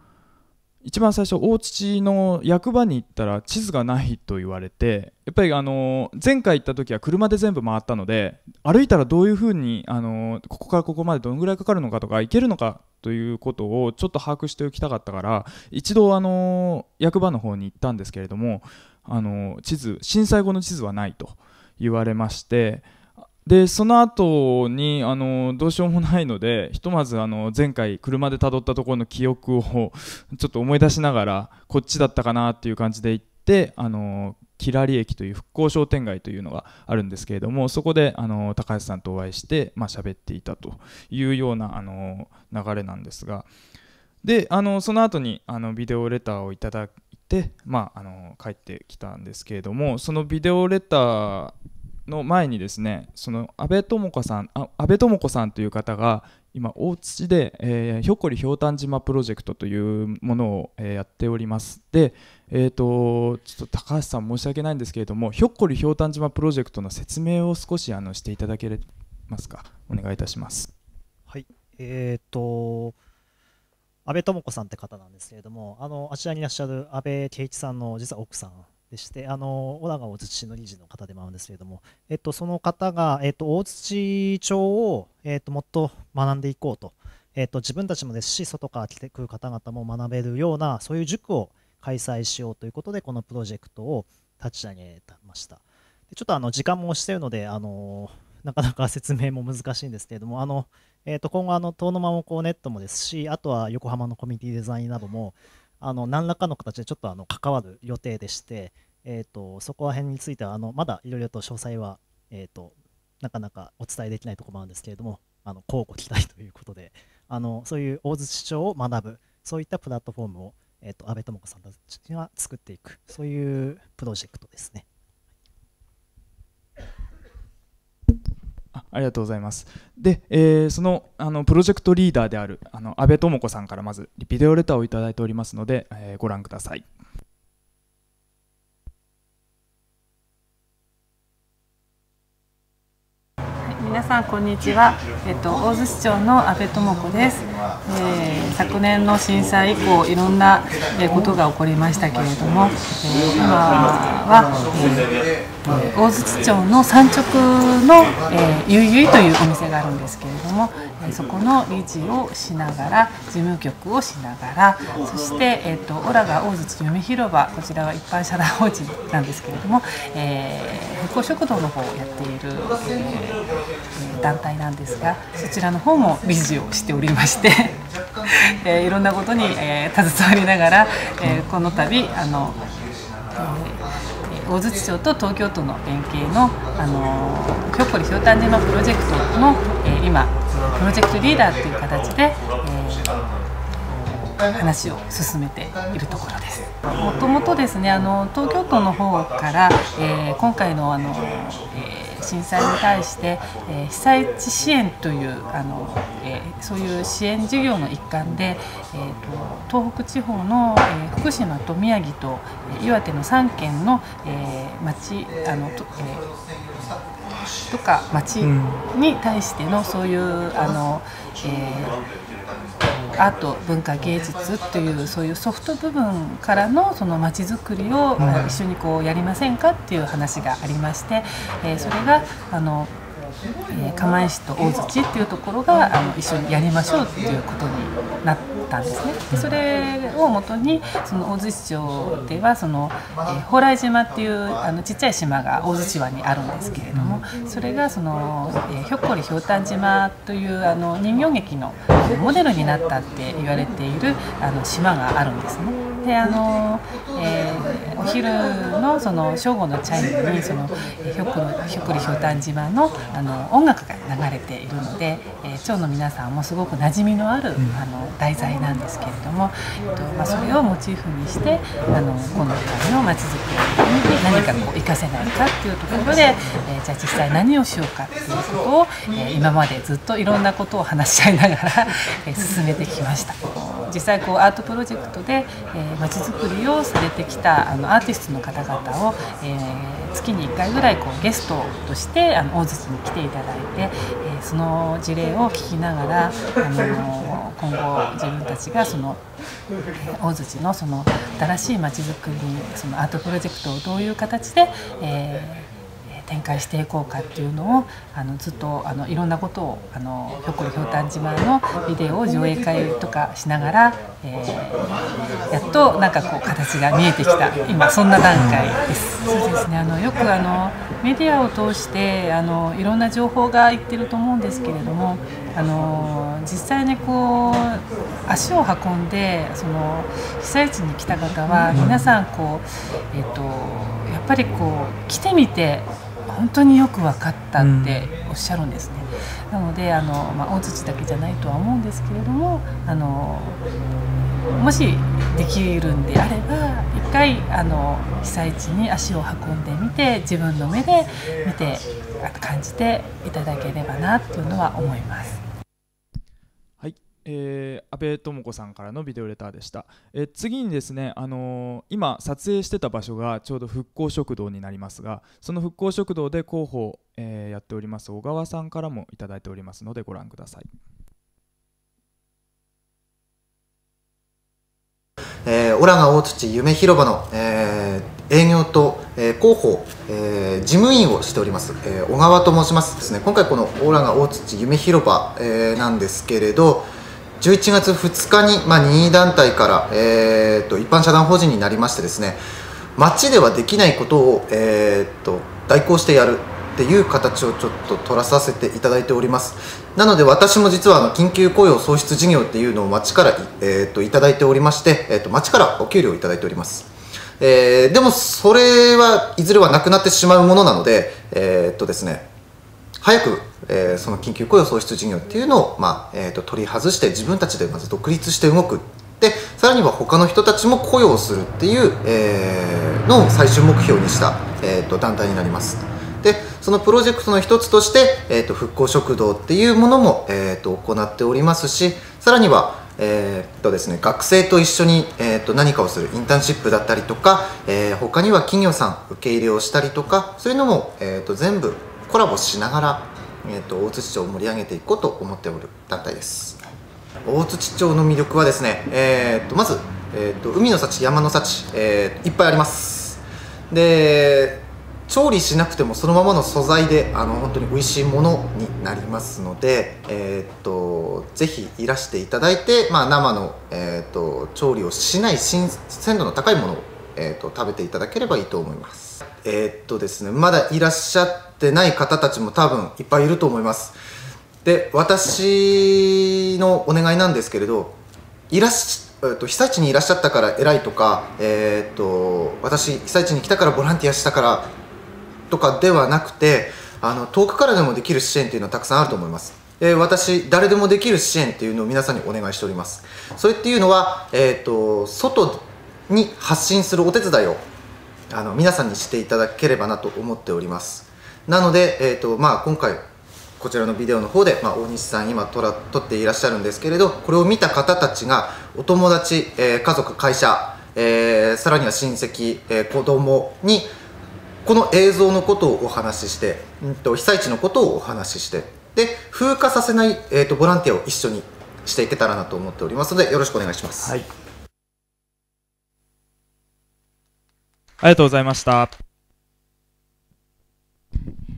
一番最初大槌の役場に行ったら地図がないと言われてやっぱりあの前回行った時は車で全部回ったので歩いたらどういうふうにあのここからここまでどのぐらいかかるのかとか行けるのかということをちょっと把握しておきたかったから一度あの役場の方に行ったんですけれどもあの地図震災後の地図はないと言われまして。でその後にあにどうしようもないのでひとまずあの前回車でたどったところの記憶をちょっと思い出しながらこっちだったかなっていう感じで行ってあのキラリ駅という復興商店街というのがあるんですけれどもそこであの高橋さんとお会いしてまあ喋っていたというようなあの流れなんですがであのその後にあのビデオレターをいただいて、まあ、あの帰ってきたんですけれどもそのビデオレターの前にですねその安倍智子さんあ安倍智子さんという方が今大槌で、えー、ひょっこりひょうたん島プロジェクトというものを、えー、やっておりますで、えーと、ちょっと高橋さん申し訳ないんですけれどもひょっこりひょうたん島プロジェクトの説明を少しあのしていただけますかお願いいたしますはいえっ、ー、と安倍智子さんって方なんですけれどもあのあちらにいらっしゃる安倍圭一さんの実は奥さんでしてあの小高大槌市の理事の方でもあるんですけれども、えっと、その方が、えっと、大槌町を、えっと、もっと学んでいこうと、えっと、自分たちもですし外から来てくる方々も学べるようなそういう塾を開催しようということでこのプロジェクトを立ち上げましたでちょっとあの時間も押してるのであのなかなか説明も難しいんですけれどもあの、えっと今後あの野マモコネットもですしあとは横浜のコミュニティデザインなどもあの何らかの形でちょっとあの関わる予定でして、えーと、そこら辺についてはあのまだいろいろと詳細は、えーと、なかなかお伝えできないところもあるんですけれどもあの交互期待ということであのそういう大槌市長を学ぶそういったプラットフォームを、えーと、と安倍智子さんたちが作っていくそういうプロジェクトですね。ありがとうございます。で、えー、そのあのプロジェクトリーダーであるあの安倍智子さんからまずビデオレターを頂いておりますので、えー、ご覧ください。皆さんこんにちは、えっと、大洲市長の阿部智子です、えー、昨年の震災以降いろんな、えことが起こりましたけれども、えー、今は、えー大槌町の産直の、ゆいゆいというお店があるんですけれども、そこの理事をしながら事務局をしながらそして、えーと、オラが大槌み広場こちらは一般社団法人なんですけれども、えー、復興食堂の方をやっている、えー、団体なんですがそちらの方も理事をしておりまして えー、いろんなことに、えー、携わりながら、えー、この度あの、えー大槌町と東京都の連携の、あのー、ひょっこりひょうたん島プロジェクトの、えー、今プロジェクトリーダーという形で、えー、話を進めているところです。もともとですねあの東京都の方から、えー、今回のあの、えー震災に対して、えー、被災地支援というあの、えー、そういう支援事業の一環で、えーと、東北地方の、えー、福島と宮城と、え岩手の3県の、えー、町あのと、えとか町に対してのそういうあの、えーアート文化芸術というそういうソフト部分からのそのまちづくりを一緒にこうやりませんかっていう話がありまして、えー、それがあのえー、釜石と大槌っていうところがあの一緒にやりましょうっていうことになったんですね。でそれをもとにその大槌町ではその、えー、蓬莱島っていうあのちっちゃい島が大槌湾にあるんですけれどもそれがその、えー、ひょっこりひょうたん島というあの人形劇のモデルになったって言われているあの島があるんですね。であの、えー、お昼のその正午のチャイムにそのひょっくひょくりひょうたん島のあの音楽が流れているので、えー、蝶の皆さんもすごく馴染みのある、あの題材なんですけれども、えっとまあ、それをモチーフにしてあのこのかのまちづくりに何かこう活かせないかっていうところで、えー、じゃあ実際何をしようかっていうことを、えー、今までずっといろんなことを話し合いながら、え進めてきました。実際こうアートプロジェクトでまち、えー、づくりをされてきたあのアーティストの方々を、えー、月に1回ぐらいこうゲストとしてあの大槌に来ていただいて、えー、その事例を聞きながら、あのー、今後自分たちがその大槌のその新しいまちづくりそのアートプロジェクトをどういう形で、えー展開していこうかっていうのをあのずっとあのいろんなことをあのひょっこりひょうたん自慢のビデオを上映会とかしながら、えー、やっとなんかこう形が見えてきた今そんな段階です。そうですねあのよくあのメディアを通してあのいろんな情報がいってると思うんですけれどもあの実際にこう足を運んでその被災地に来た方は皆さんこう、えっとやっぱりこう来てみて本当によく分かったっておっしゃるんですね。うん、なのであの、まあ、大槌だけじゃないとは思うんですけれどもあのもしできるんであれば一回あの被災地に足を運んでみて自分の目で見て感じていただければなというのは思います。えー、安倍智子さんからのビデオレターでした、えー、次にですね、あのー、今撮影してた場所がちょうど復興食堂になりますがその復興食堂で広報、えー、やっております小川さんからも頂いておりますのでご覧ください、えー、オラが大槌夢広場の、えー、営業と、えー、広報、えー、事務員をしております、えー、小川と申しますですね今回このオラが大槌夢広場、えー、なんですけれど11月2日に、まあ、任意団体から、えーと、一般社団法人になりましてですね町ではできないことを、えーと、代行してやるっていう形をちょっと取らさせていただいておりますなので私も実はあの緊急雇用創出事業っていうのを町から、えーと、といただいておりまして、えー、と町からお給料をいただいておりますえー、でもそれはいずれはなくなってしまうものなので、えー、っとですね、早く、えー、その緊急雇用創出事業っていうのを、まあえーと、取り外して自分たちでまず独立して動くでさらには他の人たちも雇用するっていう、えー、のを最終目標にした、えーと、団体になります。でそのプロジェクトの一つとして、えーと、復興食堂っていうものも、えーと、行っておりますしさらには、えっとですね、学生と一緒に、えーと、と何かをするインターンシップだったりとか、えー、他には企業さん受け入れをしたりとかそういうのも、えー、と全部、コラボしながら、えーと、大槌町を盛り上げていこうと思っておる団体です、大槌町の魅力はですね、えーと、まず、えーと、海の幸山の幸、えー、いっぱいありますで調理しなくてもそのままの素材であの本当に美味しいものになりますので、えーと、ぜひいらしていただいて、まあ、生の、えーと、調理をしない鮮度の高いものを、えーと食べていただければいいと思います。えー、っとですね、まだいらっしゃってない方たちも多分いっぱいいると思います。で、私のお願いなんですけれど、いらっしえっと被災地にいらっしゃったから偉いとか、えー、っと私被災地に来たからボランティアしたからとかではなくてあの遠くからでもできる支援っていうのはたくさんあると思います。えー、私誰でもできる支援っていうのを皆さんにお願いしておりますそれっていうのは、えーと、と外に発信するお手伝いをあの皆さんにしていただければなと思っておりますなので、えーとまあ、今回こちらのビデオの方で、まあ、大西さん今撮ら撮っていらっしゃるんですけれどこれを見た方たちがお友達、えー、家族会社、えー、さらには親戚、えー、子供にこの映像のことをお話しして、うんと、被災地のことをお話ししてで風化させない、えーとボランティアを一緒にしていけたらなと思っておりますのでよろしくお願いします。はいありがとうございました。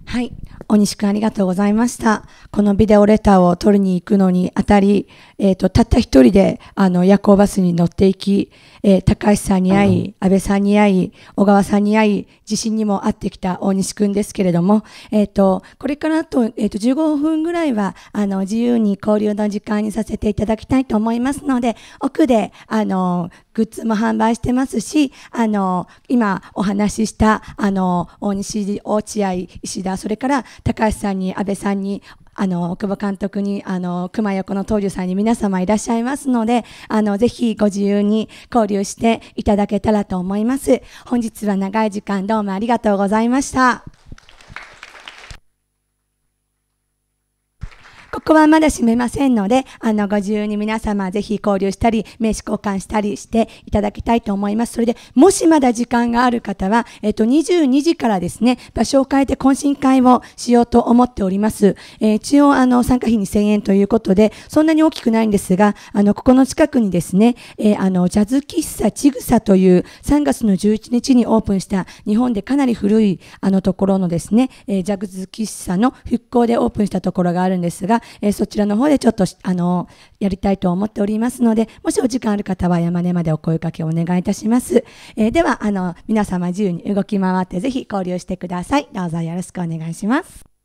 はい、大西くんありがとうございました。このビデオレターを取りに行くのにあたり、えーと、たった一人であの夜行バスに乗っていき、えー、高橋さんに会い安倍さんに会い小川さんに会い地震にも会ってきた大西くんですけれども、えーと、これからと,、えーと、と15分ぐらいはあの自由に交流の時間にさせていただきたいと思いますので奥であのグッズも販売してますしあの今お話ししたあの大西落合石田それから高橋さんに安倍さんにあの、久保監督に、あの、熊横の東龍さんに皆様いらっしゃいますので、あの、ぜひご自由に交流していただけたらと思います。本日は長い時間どうもありがとうございました。ここはまだ閉めませんので、あの、ご自由に皆様ぜひ交流したり、名刺交換したりしていただきたいと思います。それで、もしまだ時間がある方は、えっと、22時からですね、場所を変えて懇親会をしようと思っております。えー、一応、あの、参加費2000円ということで、そんなに大きくないんですが、あの、ここの近くにですね、えー、あの、ジャズ喫茶ちぐさという3月の11日にオープンした日本でかなり古いあのところのですね、えー、ジャズ喫茶の復興でオープンしたところがあるんですが、が、えー、そちらの方でちょっと、あの、やりたいと思っておりますので、もしお時間ある方は山根までお声掛けをお願いいたします。えー、では、あの、皆様自由に動き回って、ぜひ交流してください。どうぞよろしくお願いします。